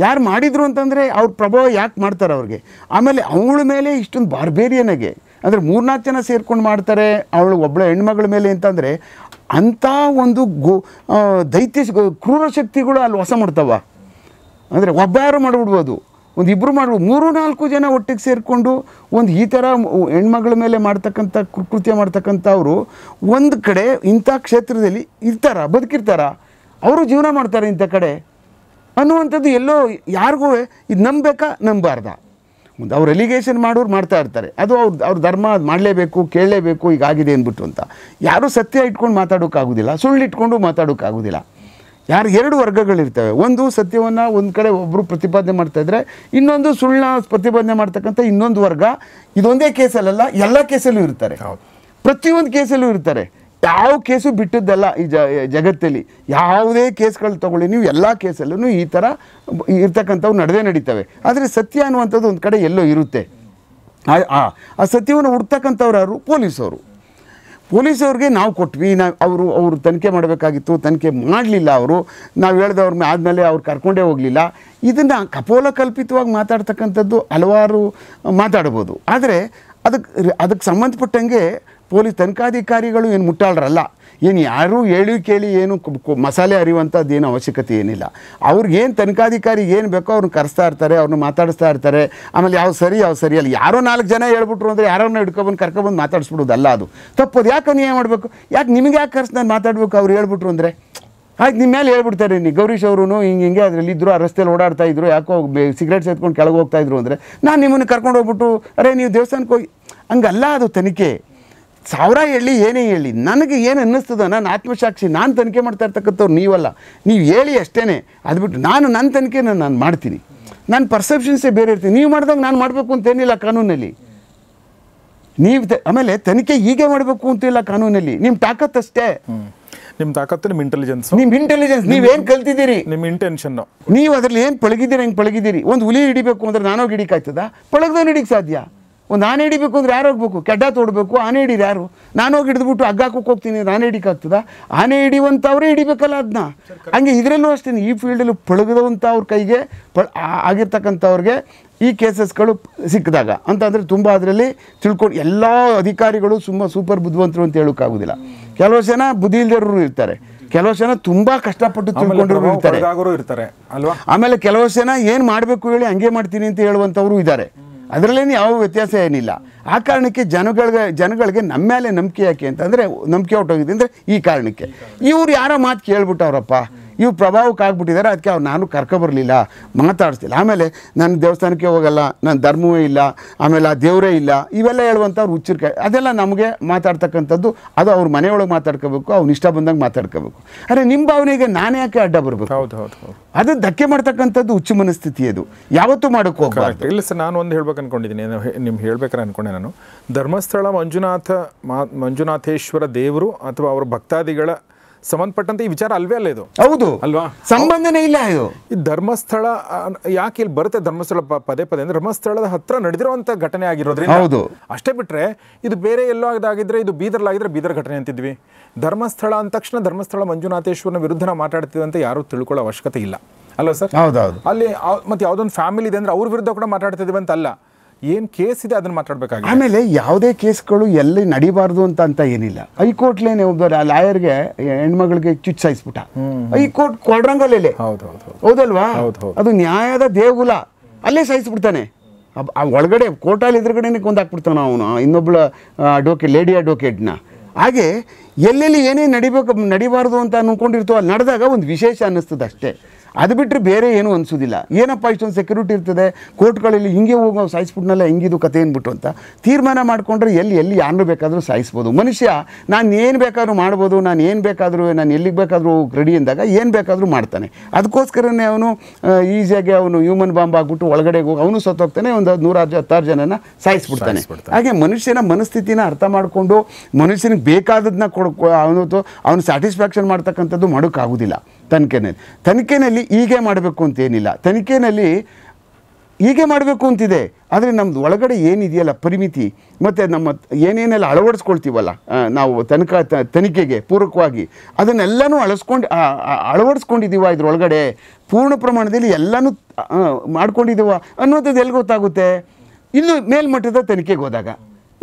ಯಾರು ಮಾಡಿದರು ಅಂತಂದರೆ ಅವ್ರ ಪ್ರಭಾವ ಯಾಕೆ ಮಾಡ್ತಾರೆ ಅವ್ರಿಗೆ ಆಮೇಲೆ ಅವಳ ಮೇಲೆ ಇಷ್ಟೊಂದು ಬಾರ್ಬೇರಿಯನಾಗೆ ಅಂದರೆ ಮೂರ್ನಾಲ್ಕು ಜನ ಸೇರ್ಕೊಂಡು ಮಾಡ್ತಾರೆ ಅವಳು ಒಬ್ಬಳ ಹೆಣ್ಮಗಳ ಮೇಲೆ ಅಂತಂದರೆ ಅಂಥ ಒಂದು ಗೋ ದೈತ್ಯ ಕ್ರೂರ ಶಕ್ತಿಗಳು ಅಲ್ಲಿ ಹೊಸ ಮಾಡ್ತಾವ ಅಂದರೆ ಒಬ್ಬ ಯಾರು ಮಾಡಿಬಿಡ್ಬೋದು ಒಂದು ಇಬ್ಬರು ಮಾಡ್ಬೋದು ಮೂರು ನಾಲ್ಕು ಜನ ಒಟ್ಟಿಗೆ ಸೇರಿಕೊಂಡು ಒಂದು ಈ ಥರ ಹೆಣ್ಮಗಳ ಮೇಲೆ ಮಾಡ್ತಕ್ಕಂಥ ಕೃತ್ಯ ಮಾಡ್ತಕ್ಕಂಥವ್ರು ಒಂದು ಕಡೆ ಇಂಥ ಕ್ಷೇತ್ರದಲ್ಲಿ ಇರ್ತಾರ ಬದುಕಿರ್ತಾರ ಅವರು ಜೀವನ ಮಾಡ್ತಾರೆ ಇಂಥ ಕಡೆ ಅನ್ನುವಂಥದ್ದು ಎಲ್ಲೋ ಯಾರಿಗೂ ಇದು ನಂಬಬೇಕಾ ನಂಬಾರ್ದ ಒಂದು ಅವ್ರು ಎಲಿಗೇಷನ್ ಮಾಡೋರು ಮಾಡ್ತಾ ಇರ್ತಾರೆ ಅದು ಅವ್ರು ಅವ್ರ ಧರ್ಮ ಅದು ಮಾಡಲೇಬೇಕು ಕೇಳಲೇಬೇಕು ಈಗ ಆಗಿದೆ ಅಂದ್ಬಿಟ್ಟು ಅಂತ ಯಾರೂ ಸತ್ಯ ಇಟ್ಕೊಂಡು ಮಾತಾಡೋಕ್ಕಾಗೋದಿಲ್ಲ ಸುಳ್ಳು ಇಟ್ಕೊಂಡು ಮಾತಾಡೋಕ್ಕಾಗೋದಿಲ್ಲ ಯಾರು ಎರಡು ವರ್ಗಗಳಿರ್ತವೆ ಒಂದು ಸತ್ಯವನ್ನು ಒಂದು ಕಡೆ ಒಬ್ಬರು ಪ್ರತಿಪಾದನೆ ಮಾಡ್ತಾ ಇದ್ದರೆ ಇನ್ನೊಂದು ಸುಳ್ಳ ಪ್ರತಿಪಾದನೆ ಮಾಡ್ತಕ್ಕಂಥ ಇನ್ನೊಂದು ವರ್ಗ ಇದೊಂದೇ ಕೇಸಲ್ಲಲ್ಲ ಎಲ್ಲ ಕೇಸಲ್ಲೂ ಇರ್ತಾರೆ ಪ್ರತಿಯೊಂದು ಕೇಸಲ್ಲೂ ಇರ್ತಾರೆ ಯಾವ ಕೇಸು ಬಿಟ್ಟದ್ದಲ್ಲ ಈ ಜ ಜಗತ್ತಲ್ಲಿ ಯಾವುದೇ ಕೇಸ್ಗಳು ತೊಗೊಳ್ಳಿ ನೀವು ಎಲ್ಲ ಕೇಸಲ್ಲೂ ಈ ಥರ ಇರ್ತಕ್ಕಂಥವು ನಡೆದೇ ನಡೀತವೆ ಆದರೆ ಸತ್ಯ ಅನ್ನುವಂಥದ್ದು ಒಂದು ಕಡೆ ಎಲ್ಲೋ ಇರುತ್ತೆ ಆ ಸತ್ಯವನ್ನು ಹುಡ್ತಕ್ಕಂಥವ್ರು ಯಾರು ಪೊಲೀಸವರು ಪೊಲೀಸವ್ರಿಗೆ ನಾವು ಕೊಟ್ವಿ ನಾ ಅವರು ಅವರು ತನಿಖೆ ಮಾಡಬೇಕಾಗಿತ್ತು ತನಿಖೆ ಮಾಡಲಿಲ್ಲ ಅವರು ನಾವು ಹೇಳ್ದವ್ರ ಆದಮೇಲೆ ಅವ್ರು ಕರ್ಕೊಂಡೇ ಹೋಗಲಿಲ್ಲ ಇದನ್ನು ಕಪೋಲ ಕಲ್ಪಿತವಾಗಿ ಮಾತಾಡ್ತಕ್ಕಂಥದ್ದು ಹಲವಾರು ಮಾತಾಡ್ಬೋದು ಆದರೆ ಅದಕ್ಕೆ ಅದಕ್ಕೆ ಸಂಬಂಧಪಟ್ಟಂಗೆ ಪೊಲೀಸ್ ತನಿಖಾಧಿಕಾರಿಗಳು ಏನು ಮುಟ್ಟಾಳರಲ್ಲ ಏನು ಯಾರೂ ಹೇಳಿ ಕೇಳಿ ಏನು ಮಸಾಲೆ ಅರಿಯುವಂಥದ್ದು ಏನು ಅವಶ್ಯಕತೆ ಏನಿಲ್ಲ ಅವ್ರಿಗೇನು ತನಿಖಾಧಿಕಾರಿ ಏನು ಬೇಕೋ ಅವ್ರನ್ನ ಕರೆಸ್ತಾ ಇರ್ತಾರೆ ಅವ್ರನ್ನ ಮಾತಾಡಿಸ್ತಾ ಇರ್ತಾರೆ ಆಮೇಲೆ ಯಾವ ಸರಿ ಯಾವ ಸರಿ ಅಲ್ಲಿ ಯಾರೋ ನಾಲ್ಕು ಜನ ಹೇಳ್ಬಿಟ್ರು ಅಂದರೆ ಯಾರನ್ನ ಹಿಡ್ಕೊಬಂದು ಕರ್ಕೊಬಂದು ಮಾತಾಡಿಸ್ಬಿಡೋದಲ್ಲ ಅದು ತಪ್ಪದು ಯಾಕೆ ನೀವು ಮಾಡಬೇಕು ಯಾಕೆ ನಿಮಗೆ ಯಾಕೆ ಕರೆಸ್ ನಾನು ಮಾತಾಡಬೇಕು ಅವ್ರು ಹೇಳ್ಬಿಟ್ರು ಅಂದರೆ ಆಯ್ತು ನಿಮ್ಮ ಮೇಲೆ ಹೇಳ್ಬಿಡ್ತಾರೆ ನೀ ಗೌರೀಶ್ ಅವರು ಹಿಂಗೆ ಹಿಂಗೆ ಅದರಲ್ಲಿ ಇದ್ದರು ಆ ರಸ್ತೆಯಲ್ಲಿ ಓಡಾಡ್ತಾ ಇದ್ರು ಯಾಕೋ ಸಿಗರೇಟ್ ಸೇತ್ಕೊಂಡು ಕೆಳಗೆ ಹೋಗ್ತಾ ಇದ್ರು ಅಂದರೆ ನಾನು ನಿಮ್ಮನ್ನು ಕರ್ಕೊಂಡು ಹೋಗ್ಬಿಟ್ಟು ಅರೆ ನೀವು ದೇವಸ್ಥಾನಕ್ಕೆ ಹೋಗಿ ಹಂಗಲ್ಲ ಅದು ತನಿಖೆ ಸಾವಿರ ಹೇಳಿ ಏನೇ ಹೇಳಿ ನನಗೆ ಏನು ಅನ್ನಿಸ್ತದ ನಾನು ಆತ್ಮಸಾಕ್ಷಿ ನಾನು ತನಿಖೆ ಮಾಡ್ತಾ ಇರ್ತಕ್ಕಂಥವ್ರು ನೀವಲ್ಲ ನೀವು ಹೇಳಿ ಅಷ್ಟೇ ಅದು ಬಿಟ್ಟು ನಾನು ನನ್ನ ತನಿಖೆನ ನಾನು ಮಾಡ್ತೀನಿ ನನ್ನ ಪರ್ಸೆಪ್ಷನ್ಸೇ ಬೇರೆ ಇರ್ತೀನಿ ನೀವು ಮಾಡಿದಾಗ ನಾನು ಮಾಡಬೇಕು ಅಂತೇನಿಲ್ಲ ಕಾನೂನಲ್ಲಿ ನೀವು ಆಮೇಲೆ ತನಿಖೆ ಹೀಗೆ ಮಾಡಬೇಕು ಅಂತಿಲ್ಲ ಕಾನೂನಲ್ಲಿ ನಿಮ್ಮ ಅಷ್ಟೇ ನಿಮ್ಮ ತಾಕತ್ತು ನಿಮ್ಮ ಇಂಟೆಲಿಜೆನ್ಸ್ ನಿಮ್ಮ ಇಂಟೆಲಿಜೆನ್ಸ್ ನೀವೇನು ಕಲ್ತಿದ್ದೀರಿ ನಿಮ್ಮ ಇಂಟೆನ್ಷನ್ ನೀವು ಅದರಲ್ಲಿ ಏನು ಪಳಗಿದ್ದೀರಿ ಹೆಂಗೆ ಪಳಗಿದ್ದೀರಿ ಒಂದು ಹುಲಿ ಹಿಡಿಬೇಕು ಅಂದ್ರೆ ನಾನೋಗಿ ಹಿಡಿಕಾಯ್ತದ ಪಳಗದ ಹಿಡಿಕೆ ಸಾಧ್ಯ ಒಂದು ಆನೆ ಹಿಡಿಬೇಕು ಅಂದ್ರೆ ಯಾರು ಹೋಗ್ಬೇಕು ಕೆಡ್ಡ ತೋಡಬೇಕು ಆನೆ ಹಿಡಿದು ಯಾರು ನಾನು ಹೋಗಿ ಹಿಡಿದ್ಬಿಟ್ಟು ಹಗ್ಗ ಹಾಕೋಕೆ ಹೋಗ್ತೀನಿ ಅದು ಆನೆ ಹಿಡಿಕಾಗ್ತದ ಆನೆ ಹಿಡಿಯುವಂಥವ್ರೇ ಹಿಡಿಬೇಕಲ್ಲ ಅದನ್ನ ಹಂಗೆ ಇದರಲ್ಲೂ ಅಷ್ಟೇ ಈ ಫೀಲ್ಡಲ್ಲಿ ಅವ್ರ ಕೈಗೆ ಪಳ ಆಗಿರ್ತಕ್ಕಂಥವ್ರಿಗೆ ಈ ಕೇಸಸ್ಗಳು ಸಿಕ್ಕಿದಾಗ ಅಂತಂದರೆ ತುಂಬ ಅದರಲ್ಲಿ ತಿಳ್ಕೊಂಡು ಎಲ್ಲ ಅಧಿಕಾರಿಗಳು ತುಂಬ ಸೂಪರ್ ಬುದ್ಧಿವಂತರು ಅಂತ ಹೇಳೋಕ್ಕಾಗೋದಿಲ್ಲ ಕೆಲವು ಜನ ಬುದ್ಧಿ ಇಲ್ದವರು ಇರ್ತಾರೆ ಕೆಲವು ಜನ ತುಂಬ ಕಷ್ಟಪಟ್ಟು ತಿಳ್ಕೊಂಡಿರೋರು ಇರ್ತಾರೆ ಆಮೇಲೆ ಕೆಲವು ಜನ ಏನು ಮಾಡಬೇಕು ಹೇಳಿ ಹಂಗೆ ಮಾಡ್ತೀನಿ ಅಂತ ಹೇಳುವಂಥವ್ರು ಇದ್ದಾರೆ ಅದರಲ್ಲೇನು ಯಾವ ವ್ಯತ್ಯಾಸ ಏನಿಲ್ಲ ಆ ಕಾರಣಕ್ಕೆ ಜನಗಳಿಗೆ ಜನಗಳಿಗೆ ನಮ್ಮ ಮೇಲೆ ನಂಬಿಕೆ ಯಾಕೆ ಅಂತಂದರೆ ನಂಬಿಕೆ ಹೊಟ್ಟೋಗಿದೆ ಅಂದರೆ ಈ ಕಾರಣಕ್ಕೆ ಇವ್ರು ಯಾರೋ ಮಾತು ಕೇಳ್ಬಿಟ್ಟವ್ರಪ್ಪ ಇವು ಪ್ರಭಾವಕ್ಕೆ ಆಗ್ಬಿಟ್ಟಿದ್ದಾರೆ ಅದಕ್ಕೆ ಅವ್ರು ನಾನು ಕರ್ಕೊಬರಲಿಲ್ಲ ಮಾತಾಡಿಸ್ತಿಲ್ಲ ಆಮೇಲೆ ನಾನು ದೇವಸ್ಥಾನಕ್ಕೆ ಹೋಗಲ್ಲ ನನ್ನ ಧರ್ಮವೇ ಇಲ್ಲ ಆಮೇಲೆ ಆ ದೇವರೇ ಇಲ್ಲ ಇವೆಲ್ಲ ಹೇಳುವಂಥವ್ರು ಹುಚ್ಚಿರ್ಕ ಅದೆಲ್ಲ ನಮಗೆ ಮಾತಾಡ್ತಕ್ಕಂಥದ್ದು ಅದು ಅವ್ರ ಮನೆಯೊಳಗೆ ಮಾತಾಡ್ಕೋಬೇಕು ಅವ್ನು ಇಷ್ಟ ಬಂದಂಗೆ ಮಾತಾಡ್ಕೋಬೇಕು ಅಂದರೆ ನಿಮ್ಮ ಭಾವನೆಗೆ ನಾನೇ ಯಾಕೆ ಅಡ್ಡ ಬರಬೇಕು ಹೌದು ಹೌದು ಅದು ಧಕ್ಕೆ ಮಾಡ್ತಕ್ಕಂಥದ್ದು ಹುಚ್ಚು ಮನಸ್ಥಿತಿ ಅದು ಯಾವತ್ತೂ ಮಾಡೋಕೆ ಇಲ್ಲ ಸರ್ ನಾನು ಒಂದು ಹೇಳ್ಬೇಕು ಅನ್ಕೊಂಡಿದ್ದೀನಿ ನಿಮ್ಗೆ ಹೇಳ್ಬೇಕಾರೆ ಅಂದ್ಕೊಂಡೆ ನಾನು ಧರ್ಮಸ್ಥಳ ಮಂಜುನಾಥ ಮಂಜುನಾಥೇಶ್ವರ ದೇವರು ಅಥವಾ ಅವರ ಭಕ್ತಾದಿಗಳ ಸಂಬಂಧಪಟ್ಟಂತ ಈ ವಿಚಾರ ಅಲ್ವೇ ಅಲ್ಲ ಇದು ಹೌದು ಅಲ್ವಾ ಸಂಬಂಧನೇ ಇಲ್ಲ ಇದು ಧರ್ಮಸ್ಥಳ ಯಾಕೆ ಇಲ್ಲಿ ಬರುತ್ತೆ ಧರ್ಮಸ್ಥಳ ಪದೇ ಪದೇ ಅಂದ್ರೆ ಧರ್ಮಸ್ಥಳದ ಹತ್ರ ನಡೆದಿರುವಂತ ಘಟನೆ ಆಗಿರೋದ್ರಿಂದ ಹೌದು ಅಷ್ಟೇ ಬಿಟ್ರೆ ಇದು ಬೇರೆ ಎಲ್ಲೋ ಇದಾಗಿದ್ರೆ ಇದು ಬೀದರ್ಲಾಗಿದ್ರೆ ಬೀದರ್ ಘಟನೆ ಅಂತಿದ್ವಿ ಧರ್ಮಸ್ಥಳ ಅಂದ ತಕ್ಷಣ ಧರ್ಮಸ್ಥಳ ಮಂಜುನಾಥೇಶ್ವರನ ವಿರುದ್ಧ ಮಾತಾಡ್ತಿದ್ದಂತ ಯಾರು ತಿಳ್ಕೊಳ್ಳೋ ಅವಶ್ಯಕತೆ ಇಲ್ಲ ಅಲ್ಲ ಸರ್ ಹೌದೌದು ಅಲ್ಲಿ ಮತ್ತೆ ಯಾವುದೊಂದು ಫ್ಯಾಮಿಲಿ ಇದೆ ಅಂದ್ರೆ ಅವ್ರ ವಿರುದ್ಧ ಕೂಡ ಮಾತಾಡ್ತಿದ್ದೀವಿ ಅಂತ ಅಲ್ಲ ಏನು ಕೇಸ್ ಇದೆ ಅದನ್ನು ಮಾತಾಡಬೇಕಾಗಿ ಆಮೇಲೆ ಯಾವುದೇ ಕೇಸ್ಗಳು ಎಲ್ಲಿ ನಡಿಬಾರ್ದು ಅಂತ ಅಂತ ಏನಿಲ್ಲ ಹೈಕೋರ್ಟ್ಲೇನೆ ಒಬ್ಬ ಲಾಯರ್ಗೆ ಹೆಣ್ಮಗಳಿಗೆ ಚುಚ್ಚಾಯಿಸ್ಬಿಟ್ಟ ಹೈಕೋರ್ಟ್ ಕೊಡ್ರಂಗಲ್ಲೇ ಹೌದಲ್ವಾ ಅದು ನ್ಯಾಯದ ದೇಗುಲ ಅಲ್ಲೇ ಸಹಿಸ್ಬಿಡ್ತಾನೆ ಆ ಒಳಗಡೆ ಕೋರ್ಟಲ್ಲಿ ಎದುರುಗಡೆನೆ ಕೊಂದಾಕ್ಬಿಡ್ತಾನೆ ಅವನು ಇನ್ನೊಬ್ಬಳ ಅಡ್ವೊಕೇಟ್ ಲೇಡಿ ಅಡ್ವೊಕೇಟ್ನ ಹಾಗೆ ಎಲ್ಲೆಲ್ಲಿ ಏನೇ ನಡಿಬೇಕು ನಡಿಬಾರ್ದು ಅಂತ ಅನ್ಕೊಂಡಿರ್ತೋ ಅಲ್ಲಿ ನಡೆದಾಗ ಒಂದು ವಿಶೇಷ ಅನ್ನಿಸ್ತದೆ ಅಷ್ಟೇ ಅದು ಬಿಟ್ಟರೆ ಬೇರೆ ಏನೂ ಅನಿಸೋದಿಲ್ಲ ಏನಪ್ಪ ಇಷ್ಟೊಂದು ಸೆಕ್ಯೂರಿಟಿ ಇರ್ತದೆ ಕೋರ್ಟ್ಗಳಲ್ಲಿ ಹಿಂಗೆ ಹೋಗಿ ನಾವು ಸಾಯಿಸ್ಬಿಟ್ನಲ್ಲ ಹೆಂಗಿದು ಕತೆ ಏನ್ಬಿಟ್ಟು ಅಂತ ತೀರ್ಮಾನ ಮಾಡಿಕೊಂಡ್ರೆ ಎಲ್ಲಿ ಎಲ್ಲಿ ಯಾರು ಬೇಕಾದರೂ ಸಾಯಿಸ್ಬೋದು ಮನುಷ್ಯ ನಾನು ಏನು ಬೇಕಾದರೂ ಮಾಡ್ಬೋದು ನಾನು ಏನು ಬೇಕಾದರೂ ನಾನು ಎಲ್ಲಿಗೆ ಬೇಕಾದರೂ ರೆಡಿ ಅಂದಾಗ ಏನು ಬೇಕಾದರೂ ಮಾಡ್ತಾನೆ ಅದಕ್ಕೋಸ್ಕರನೇ ಅವನು ಈಸಿಯಾಗಿ ಅವನು ಹ್ಯೂಮನ್ ಬಾಂಬ್ ಆಗಿಬಿಟ್ಟು ಒಳಗಡೆ ಹೋಗಿ ಅವನು ಹೋಗ್ತಾನೆ ಒಂದು ನೂರಾರು ಹತ್ತಾರು ಜನನ ಸಾಯಿಸ್ಬಿಡ್ತಾನೆ ಹಾಗೆ ಮನುಷ್ಯನ ಮನಸ್ಥಿತಿನ ಅರ್ಥ ಮಾಡಿಕೊಂಡು ಮನುಷ್ಯನಿಗೆ ಬೇಕಾದದನ್ನ ಕೊಡ್ಕೊ ಅವನು ಅವನು ಸ್ಯಾಟಿಸ್ಫ್ಯಾಕ್ಷನ್ ಮಾಡ್ತಕ್ಕಂಥದ್ದು ಮಾಡೋಕ್ಕಾಗೋದಿಲ್ಲ ತನಿಖೆನಲ್ಲಿ ತನಿಖೆನಲ್ಲಿ ತನಿಖೆಯಲ್ಲಿ ಹೀಗೆ ಮಾಡಬೇಕು ಅಂತೇನಿಲ್ಲ ತನಿಖೆಯಲ್ಲಿ ಹೀಗೆ ಮಾಡಬೇಕು ಅಂತಿದೆ ಆದರೆ ನಮ್ಮದು ಒಳಗಡೆ ಏನಿದೆಯಲ್ಲ ಪರಿಮಿತಿ ಮತ್ತು ನಮ್ಮ ಏನೇನೆಲ್ಲ ಅಳವಡಿಸ್ಕೊಳ್ತೀವಲ್ಲ ನಾವು ತನಕ ತನಿಖೆಗೆ ಪೂರಕವಾಗಿ ಅದನ್ನೆಲ್ಲನೂ ಅಳಿಸ್ಕೊಂಡು ಅಳವಡಿಸ್ಕೊಂಡಿದ್ದೀವ ಇದರೊಳಗಡೆ ಪೂರ್ಣ ಪ್ರಮಾಣದಲ್ಲಿ ಎಲ್ಲನೂ ಮಾಡ್ಕೊಂಡಿದ್ದೀವ ಅನ್ನೋಂಥದ್ದು ಎಲ್ಲಿ ಗೊತ್ತಾಗುತ್ತೆ ಇನ್ನು ಮೇಲ್ಮಟ್ಟದ ತನಿಖೆಗೆ ಹೋದಾಗ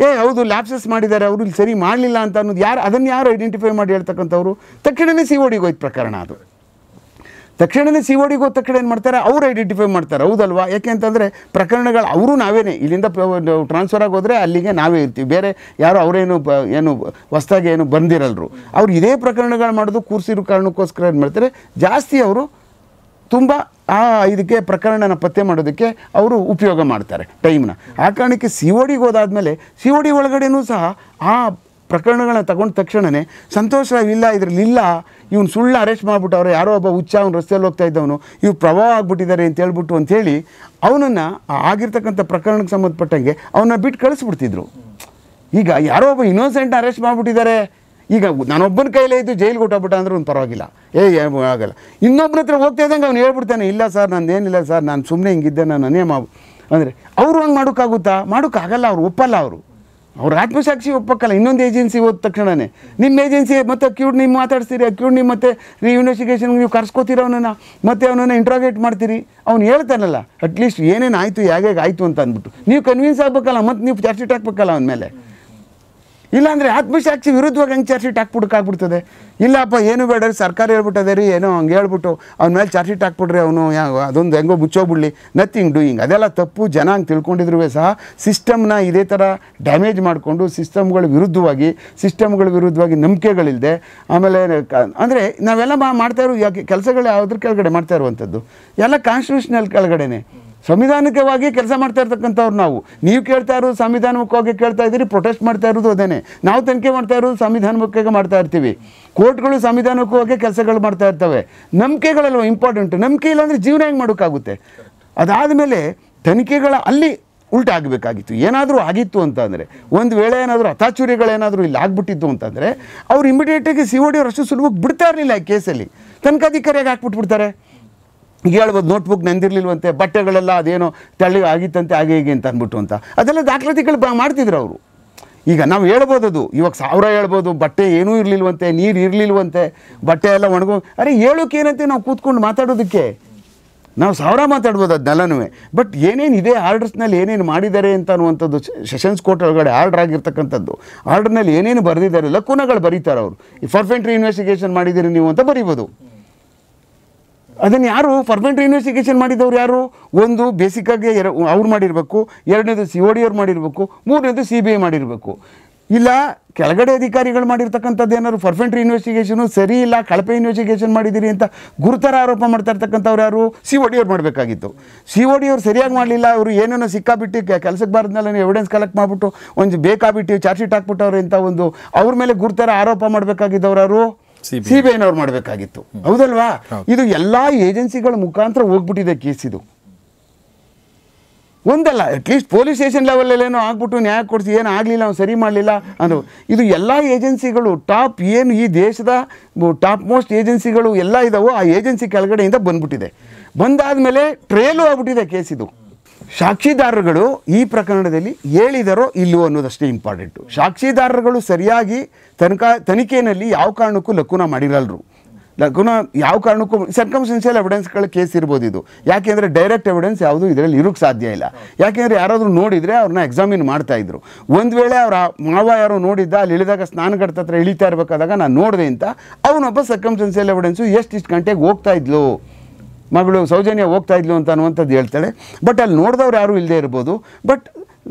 ಏ ಹೌದು ಲ್ಯಾಪ್ಸಸ್ ಮಾಡಿದ್ದಾರೆ ಅವರು ಇಲ್ಲಿ ಸರಿ ಮಾಡಲಿಲ್ಲ ಅಂತ ಅನ್ನೋದು ಯಾರು ಅದನ್ನು ಯಾರು ಐಡೆಂಟಿಫೈ ಮಾಡಿ ಹೇಳ್ತಕ್ಕಂಥವ್ರು ತಕ್ಷಣವೇ ಸಿ ಓಡಿಗೆ ಹೋಯ್ತು ಪ್ರಕರಣ ಅದು ತಕ್ಷಣವೇ ಸಿ ಓಡಿಗೆ ಹೋದ ತಕ್ಷಣ ಏನು ಮಾಡ್ತಾರೆ ಅವರು ಐಡೆಂಟಿಫೈ ಮಾಡ್ತಾರೆ ಹೌದಲ್ವಾ ಯಾಕೆ ಅಂತಂದರೆ ಪ್ರಕರಣಗಳು ಅವರು ನಾವೇ ಇಲ್ಲಿಂದ ಟ್ರಾನ್ಸ್ಫರ್ ಆಗೋದ್ರೆ ಅಲ್ಲಿಗೆ ನಾವೇ ಇರ್ತೀವಿ ಬೇರೆ ಯಾರು ಅವರೇನು ಏನು ಹೊಸದಾಗಿ ಏನು ಬಂದಿರಲ್ರು ಅವ್ರು ಇದೇ ಪ್ರಕರಣಗಳು ಮಾಡೋದು ಕೂರಿಸಿರೋ ಕಾರಣಕ್ಕೋಸ್ಕರ ಏನು ಮಾಡ್ತಾರೆ ಜಾಸ್ತಿ ಅವರು ತುಂಬ ಆ ಇದಕ್ಕೆ ಪ್ರಕರಣನ ಪತ್ತೆ ಮಾಡೋದಕ್ಕೆ ಅವರು ಉಪಯೋಗ ಮಾಡ್ತಾರೆ ಟೈಮ್ನ ಆ ಕಾರಣಕ್ಕೆ ಸಿ ಓಡಿಗೆ ಹೋದಾದಮೇಲೆ ಸಿ ಓ ಡಿ ಒಳಗಡೆನೂ ಸಹ ಆ ಪ್ರಕರಣಗಳನ್ನ ತಗೊಂಡ ತಕ್ಷಣವೇ ಸಂತೋಷ ಇಲ್ಲ ಇದರಲ್ಲಿ ಇಲ್ಲ ಇವನು ಸುಳ್ಳು ಅರೆಸ್ಟ್ ಅವರು ಯಾರೋ ಒಬ್ಬ ಹುಚ್ಚ ಅವ್ನು ರಸ್ತೆಯಲ್ಲಿ ಹೋಗ್ತಾ ಇದ್ದವನು ಇವು ಪ್ರಭಾವ ಆಗ್ಬಿಟ್ಟಿದ್ದಾರೆ ಅಂತ ಹೇಳ್ಬಿಟ್ಟು ಅಂಥೇಳಿ ಅವನನ್ನು ಆಗಿರ್ತಕ್ಕಂಥ ಪ್ರಕರಣಕ್ಕೆ ಸಂಬಂಧಪಟ್ಟಂಗೆ ಅವನ್ನ ಬಿಟ್ಟು ಕಳಿಸ್ಬಿಡ್ತಿದ್ರು ಈಗ ಯಾರೋ ಒಬ್ಬ ಇನ್ನೋಸೆಂಟ್ ಅರೆಸ್ಟ್ ಮಾಡಿಬಿಟ್ಟಿದ್ದಾರೆ ಈಗ ನಾನೊಬ್ಬನ ಕೈಲೇ ಇದ್ದು ಜೈಲಿಗೆ ಹೊಟ್ಟೋಗ್ಬಿಟ್ಟ ಅಂದ್ರೆ ಒಂದು ಪರವಾಗಿಲ್ಲ ಏ ಆಗಲ್ಲ ಇನ್ನೊಬ್ಬನ ಹತ್ರ ಹೋಗ್ತಾ ಇದ್ದಂಗೆ ಅವ್ನು ಹೇಳ್ಬಿಡ್ತಾನೆ ಇಲ್ಲ ಸರ್ ನಾನು ಏನಿಲ್ಲ ಸರ್ ನಾನು ಸುಮ್ಮನೆ ಹಿಂಗಿದ್ದೆ ನಾನು ಅನೇ ಮಾವು ಅಂದರೆ ಅವರು ಹಂಗೆ ಮಾಡೋಕ್ಕಾಗುತ್ತಾ ಮಾಡೋಕ್ಕಾಗಲ್ಲ ಅವರು ಒಪ್ಪಲ್ಲ ಅವರು ಅವ್ರು ಆತ್ಮಸಾಕ್ಷಿ ಒಪ್ಪಕ್ಕಲ್ಲ ಇನ್ನೊಂದು ಏಜೆನ್ಸಿ ಹೋದ ತಕ್ಷಣವೇ ನಿಮ್ಮ ಏಜೆನ್ಸಿ ಮತ್ತು ಅಕ್ಯೂಡ್ ನೀವು ಮಾತಾಡ್ತೀರಿ ಅಕ್ಯೂಡ್ ನಿಮ್ಮ ಮತ್ತೆ ನೀವು ನೀವು ಕರ್ಸ್ಕೋತೀರ ಅವನನ್ನು ಮತ್ತೆ ಅವನನ್ನು ಇಂಟ್ರಾಗೇಟ್ ಮಾಡ್ತೀರಿ ಅವ್ನು ಹೇಳ್ತಾನಲ್ಲ ಅಟ್ಲೀಸ್ಟ್ ಏನೇನು ಆಯಿತು ಹೇಗೆ ಆಯಿತು ಅಂತ ಅಂದ್ಬಿಟ್ಟು ನೀವು ಕನ್ವಿನ್ಸ್ ಆಗ್ಬೇಕಲ್ಲ ಮತ್ತು ನೀವು ಚಾರ್ಜ್ ಶೀಟ್ ಹಾಕ್ಬೇಕಲ್ಲ ಅವನ ಮೇಲೆ ಇಲ್ಲ ಇಲ್ಲಾಂದರೆ ಆತ್ಮಸಾಕ್ಷಿ ವಿರುದ್ಧವಾಗಿ ಹೆಂಗೆ ಚಾರ್ಜ್ ಶೀಟ್ ಹಾಕ್ಬಿಡಕ್ಕಾಗ್ಬಿಡ್ತದೆ ಇಲ್ಲಪ್ಪ ಏನು ಬೇಡ ಸರ್ಕಾರ ಹೇಳ್ಬಿಟ್ಟದೆ ರೀ ಏನೋ ಹಂಗೆ ಹೇಳ್ಬಿಟ್ಟು ಅವ್ನ ಮೇಲೆ ಚಾರ್ಜ್ ಶೀಟ್ ಹಾಕ್ಬಿಡ್ರಿ ಅವನು ಅದೊಂದು ಹೆಂಗೋ ಮುಚ್ಚೋಗ್ಬಿಡ್ಲಿ ನಥಿಂಗ್ ಡೂಯಿಂಗ್ ಅದೆಲ್ಲ ತಪ್ಪು ಜನ ಹಂಗೆ ತಿಳ್ಕೊಂಡಿದ್ರು ಸಹ ಸಿಸ್ಟಮ್ನ ಇದೇ ಥರ ಡ್ಯಾಮೇಜ್ ಮಾಡಿಕೊಂಡು ಸಿಸ್ಟಮ್ಗಳ ವಿರುದ್ಧವಾಗಿ ಸಿಸ್ಟಮ್ಗಳ ವಿರುದ್ಧವಾಗಿ ನಂಬಿಕೆಗಳಿಲ್ಲದೆ ಆಮೇಲೆ ಅಂದರೆ ನಾವೆಲ್ಲ ಮಾಡ್ತಾ ಇರೋ ಕೆಲಸಗಳು ಯಾವುದ್ರ ಕೆಳಗಡೆ ಮಾಡ್ತಾ ಇರುವಂಥದ್ದು ಎಲ್ಲ ಕಾನ್ಸ್ಟಿಟ್ಯೂಷನಲ್ ಕೆಳಗಡೆನೆ ಸಂವಿಧಾನಿಕವಾಗಿ ಕೆಲಸ ಮಾಡ್ತಾ ಇರ್ತಕ್ಕಂಥವ್ರು ನಾವು ನೀವು ಕೇಳ್ತಾ ಇರೋದು ಮುಖವಾಗಿ ಕೇಳ್ತಾ ಇದ್ದೀರಿ ಪ್ರೊಟೆಸ್ಟ್ ಮಾಡ್ತಾ ಇರೋದು ಅದೇನೆ ನಾವು ತನಿಖೆ ಮಾಡ್ತಾ ಇರೋದು ಸಂವಿಧಾನಮುಖವಾಗಿ ಮಾಡ್ತಾ ಇರ್ತೀವಿ ಕೋರ್ಟ್ಗಳು ಮುಖವಾಗಿ ಕೆಲಸಗಳು ಮಾಡ್ತಾ ಇರ್ತವೆ ನಂಬಿಕೆಗಳಲ್ವ ಇಂಪಾರ್ಟೆಂಟ್ ನಂಬಿಕೆ ಇಲ್ಲಾಂದರೆ ಜೀವನ ಹೆಂಗೆ ಮಾಡೋಕ್ಕಾಗುತ್ತೆ ಅದಾದ ಮೇಲೆ ತನಿಖೆಗಳ ಅಲ್ಲಿ ಆಗಬೇಕಾಗಿತ್ತು ಏನಾದರೂ ಆಗಿತ್ತು ಅಂತ ಅಂದರೆ ಒಂದು ವೇಳೆ ಏನಾದರೂ ಹತಾಚುರಿಗಳೇನಾದರೂ ಇಲ್ಲಿ ಆಗ್ಬಿಟ್ಟಿತ್ತು ಅಂತಂದರೆ ಅವ್ರು ಇಮಿಡಿಯೇಟಾಗಿ ಸಿ ಓ ಡಿ ಅಷ್ಟು ಸುಲಭಕ್ಕೆ ಬಿಡ್ತಾ ಇರಲಿಲ್ಲ ಈ ಕೇಸಲ್ಲಿ ತನಿಖಾಧಿಕಾರಿಯಾಗಿ ಹಾಕ್ಬಿಟ್ಬಿಡ್ತಾರೆ ಈಗ ಹೇಳ್ಬೋದು ನೋಟ್ಬುಕ್ ನೆಂದಿರಲಿಲ್ವಂತೆ ಬಟ್ಟೆಗಳೆಲ್ಲ ಅದೇನೋ ತಳ್ಳಿ ಆಗಿತ್ತಂತೆ ಹಾಗೆ ಹೀಗೆ ಅಂತ ಅಂದ್ಬಿಟ್ಟು ಅಂತ ಅದೆಲ್ಲ ದಾಖಲಾತಿಗಳು ಬ ಮಾಡ್ತಿದ್ರು ಅವರು ಈಗ ನಾವು ಹೇಳ್ಬೋದು ಅದು ಇವಾಗ ಸಾವಿರ ಹೇಳ್ಬೋದು ಬಟ್ಟೆ ಏನೂ ಇರಲಿಲ್ವಂತೆ ನೀರು ಇರಲಿಲ್ವಂತೆ ಬಟ್ಟೆ ಎಲ್ಲ ಒಣಗೋ ಅರೆ ಹೇಳೋಕೆ ಏನಂತೆ ನಾವು ಕೂತ್ಕೊಂಡು ಮಾತಾಡೋದಕ್ಕೆ ನಾವು ಸಾವಿರ ಮಾತಾಡ್ಬೋದು ಅದನ್ನೆಲ್ಲನೂ ಬಟ್ ಏನೇನು ಇದೆ ಆರ್ಡರ್ಸ್ನಲ್ಲಿ ಏನೇನು ಮಾಡಿದ್ದಾರೆ ಅಂತ ಅನ್ನುವಂಥದ್ದು ಸೆಷನ್ಸ್ ಕೋರ್ಟ್ ಒಳಗಡೆ ಆರ್ಡರ್ ಆಗಿರ್ತಕ್ಕಂಥದ್ದು ಆರ್ಡರ್ನಲ್ಲಿ ಏನೇನು ಬರೆದಿದ್ದಾರೆ ಕುನಗಳು ಬರೀತಾರೆ ಅವರು ಈ ಫರ್ಫೆಂಟ್ರಿ ಇನ್ವೆಸ್ಟಿಗೇಷನ್ ಮಾಡಿದ್ದೀರಿ ನೀವು ಅಂತ ಬರೀಬೋದು ಅದನ್ನು ಯಾರು ಫರ್ಮೆಂಟ್ ಇನ್ವೆಸ್ಟಿಗೇಷನ್ ಮಾಡಿದವ್ರು ಯಾರು ಒಂದು ಬೇಸಿಕ್ಕಾಗಿ ಎರ ಅವ್ರು ಮಾಡಿರಬೇಕು ಎರಡನೇದು ಸಿ ಒ ಡಿ ಅವ್ರು ಮಾಡಿರಬೇಕು ಮೂರನೇದು ಸಿ ಬಿ ಐ ಮಾಡಿರಬೇಕು ಇಲ್ಲ ಕೆಳಗಡೆ ಅಧಿಕಾರಿಗಳು ಮಾಡಿರ್ತಕ್ಕಂಥದ್ದು ಏನಾದ್ರು ಫರ್ಫೆಂಟ್ರಿ ಇನ್ವೆಸ್ಟಿಗೇಷನು ಸರಿ ಇಲ್ಲ ಕಳಪೆ ಇನ್ವೆಸ್ಟಿಗೇಷನ್ ಮಾಡಿದ್ದೀರಿ ಅಂತ ಗುರುತರ ಆರೋಪ ಮಾಡ್ತಾ ಇರ್ತಕ್ಕಂಥವ್ರು ಯಾರು ಸಿ ಒ ಡಿ ಅವ್ರು ಮಾಡಬೇಕಾಗಿತ್ತು ಸಿ ಒ ಡಿ ಅವ್ರು ಸರಿಯಾಗಿ ಮಾಡಲಿಲ್ಲ ಅವರು ಏನೇನೋ ಸಿಕ್ಕಾಬಿಟ್ಟು ಕೆಲಸಕ್ಕೆ ಬಾರದ್ಮೇಲೆ ಎವಿಡೆನ್ಸ್ ಕಲೆಕ್ಟ್ ಮಾಡಿಬಿಟ್ಟು ಒಂದು ಬೇಕಾಬಿಟ್ಟು ಚಾರ್ಜ್ ಶೀಟ್ ಹಾಕ್ಬಿಟ್ಟವ್ರೆ ಅಂತ ಒಂದು ಅವ್ರ ಮೇಲೆ ಗುರುತರ ಆರೋಪ ಮಾಡಬೇಕಾಗಿದ್ದವ್ರು ಯಾರು ಸಿ ಬಿ ಐನವ್ರು ಮಾಡಬೇಕಾಗಿತ್ತು ಹೌದಲ್ವಾ ಇದು ಎಲ್ಲ ಏಜೆನ್ಸಿಗಳ ಮುಖಾಂತರ ಹೋಗ್ಬಿಟ್ಟಿದೆ ಕೇಸ್ ಇದು ಒಂದಲ್ಲ ಅಟ್ಲೀಸ್ಟ್ ಪೊಲೀಸ್ ಸ್ಟೇಷನ್ ಏನೋ ಆಗ್ಬಿಟ್ಟು ನ್ಯಾಯ ಕೊಡಿಸಿ ಏನು ಆಗಲಿಲ್ಲ ಅವ್ನು ಸರಿ ಮಾಡಲಿಲ್ಲ ಅದು ಇದು ಎಲ್ಲ ಏಜೆನ್ಸಿಗಳು ಟಾಪ್ ಏನು ಈ ದೇಶದ ಟಾಪ್ ಮೋಸ್ಟ್ ಏಜೆನ್ಸಿಗಳು ಎಲ್ಲ ಇದಾವೋ ಆ ಏಜೆನ್ಸಿ ಕೆಳಗಡೆಯಿಂದ ಬಂದ್ಬಿಟ್ಟಿದೆ ಬಂದಾದ ಮೇಲೆ ಟ್ರೇಲು ಆಗ್ಬಿಟ್ಟಿದೆ ಇದು ಸಾಕ್ಷಿದಾರರುಗಳು ಈ ಪ್ರಕರಣದಲ್ಲಿ ಹೇಳಿದರೋ ಇಲ್ಲವೋ ಅನ್ನೋದಷ್ಟೇ ಇಂಪಾರ್ಟೆಂಟು ಸಾಕ್ಷಿದಾರರುಗಳು ಸರಿಯಾಗಿ ತನಕ ತನಿಖೆಯಲ್ಲಿ ಯಾವ ಕಾರಣಕ್ಕೂ ಲಕುನ ಮಾಡಿರಲ್ರು ಲಕುನ ಯಾವ ಕಾರಣಕ್ಕೂ ಸರ್ಕಮ್ಸ್ಟೆನ್ಷಿಯಲ್ ಎವಿಡೆನ್ಸ್ಗಳ ಕೇಸ್ ಇರ್ಬೋದು ಇದು ಯಾಕೆಂದರೆ ಡೈರೆಕ್ಟ್ ಎವಿಡೆನ್ಸ್ ಯಾವುದು ಇದರಲ್ಲಿ ಇರೋಕ್ಕೆ ಸಾಧ್ಯ ಇಲ್ಲ ಯಾಕೆಂದರೆ ಯಾರಾದರೂ ನೋಡಿದರೆ ಅವ್ರನ್ನ ಎಕ್ಸಾಮಿನ್ ಮಾಡ್ತಾಯಿದ್ರು ಒಂದು ವೇಳೆ ಅವರ ಮಾವ ಯಾರೋ ನೋಡಿದ್ದ ಅಲ್ಲಿ ಇಳಿದಾಗ ಸ್ನಾನಗಟ್ಟದ ಹತ್ರ ಇಳಿತಾ ಇರಬೇಕಾದಾಗ ನಾನು ನೋಡಿದೆ ಅಂತ ಅವನೊಬ್ಬ ಸರ್ಕಮ್ಸ್ಟೆನ್ಷಿಯಲ್ ಎವಿಡೆನ್ಸು ಎಷ್ಟಿಷ್ಟು ಗಂಟೆಗೆ ಹೋಗ್ತಾ ಇದ್ಲು ಮಗಳು ಸೌಜನ್ಯ ಹೋಗ್ತಾ ಇದ್ಲು ಅಂತ ಅನ್ನುವಂಥದ್ದು ಹೇಳ್ತಾಳೆ ಬಟ್ ಅಲ್ಲಿ ನೋಡಿದವ್ರು ಯಾರೂ ಇಲ್ಲದೆ ಇರ್ಬೋದು ಬಟ್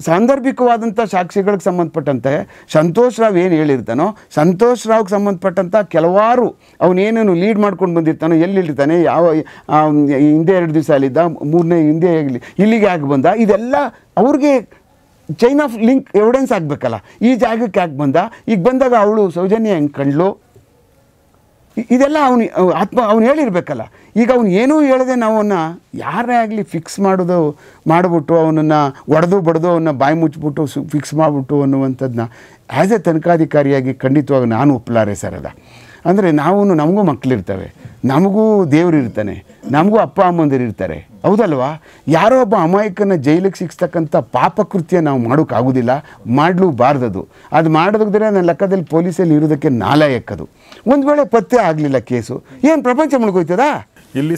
ಸಾಂದರ್ಭಿಕವಾದಂಥ ಸಾಕ್ಷಿಗಳಿಗೆ ಸಂಬಂಧಪಟ್ಟಂತೆ ಸಂತೋಷ್ ರಾವ್ ಏನು ಹೇಳಿರ್ತಾನೋ ಸಂತೋಷ್ ರಾವ್ಗೆ ಸಂಬಂಧಪಟ್ಟಂಥ ಕೆಲವಾರು ಅವನೇನೇನು ಲೀಡ್ ಮಾಡ್ಕೊಂಡು ಬಂದಿರ್ತಾನೋ ಎಲ್ಲಿರ್ತಾನೆ ಯಾವ ಹಿಂದೆ ಎರಡು ದಿವಸ ಅಲ್ಲಿದ್ದ ಮೂರನೇ ಹಿಂದೆ ಆಗಲಿ ಇಲ್ಲಿಗೆ ಆಗಿ ಬಂದ ಇದೆಲ್ಲ ಅವ್ರಿಗೆ ಚೈನ್ ಆಫ್ ಲಿಂಕ್ ಎವಿಡೆನ್ಸ್ ಆಗಬೇಕಲ್ಲ ಈ ಜಾಗಕ್ಕೆ ಯಾಕೆ ಬಂದ ಈಗ ಬಂದಾಗ ಅವಳು ಸೌಜನ್ಯ ಹೆಂಗೆ ಕಂಡ್ಲು ಇದೆಲ್ಲ ಅವನು ಆತ್ಮ ಅವ್ನು ಹೇಳಿರ್ಬೇಕಲ್ಲ ಈಗ ಅವನು ಏನೂ ಹೇಳದೆ ನಾವು ಅವನ್ನ ಯಾರೇ ಆಗಲಿ ಫಿಕ್ಸ್ ಮಾಡೋದು ಮಾಡಿಬಿಟ್ಟು ಅವನನ್ನು ಒಡೆದು ಬಡ್ದು ಅವನ್ನ ಬಾಯಿ ಮುಚ್ಚಿಬಿಟ್ಟು ಸು ಫಿಕ್ಸ್ ಮಾಡಿಬಿಟ್ಟು ಅನ್ನುವಂಥದ್ದನ್ನ ಆ್ಯಸ್ ಎ ತನಿಖಾಧಿಕಾರಿಯಾಗಿ ಖಂಡಿತವಾಗಿ ನಾನು ಒಪ್ಪಲಾರೆ ಸರ್ ಅದ ಅಂದರೆ ನಾವು ನಮಗೂ ಮಕ್ಕಳಿರ್ತವೆ ನಮಗೂ ದೇವರು ಇರ್ತಾನೆ ನಮಗೂ ಅಪ್ಪ ಅಮ್ಮಂದಿರು ಇರ್ತಾರೆ ಹೌದಲ್ವಾ ಯಾರೋ ಒಬ್ಬ ಅಮಾಯಕನ ಜೈಲಿಗೆ ಸಿಕ್ಸ್ತಕ್ಕಂಥ ಪಾಪಕೃತ್ಯ ನಾವು ಮಾಡೋಕ್ಕಾಗೋದಿಲ್ಲ ಮಾಡಲೂಬಾರ್ದದು ಅದು ಮಾಡೋದಕ್ಕೆ ನನ್ನ ಲೆಕ್ಕದಲ್ಲಿ ಪೊಲೀಸಲ್ಲಿ ಇರೋದಕ್ಕೆ ನಾಲಾಯಕ್ಕದು ಒಂದು ವೇಳೆ ಪತ್ತೆ ಆಗಲಿಲ್ಲ ಕೇಸು ಏನು ಪ್ರಪಂಚ ಮುಳುಗೋಯ್ತದಾ ಇಲ್ಲಿ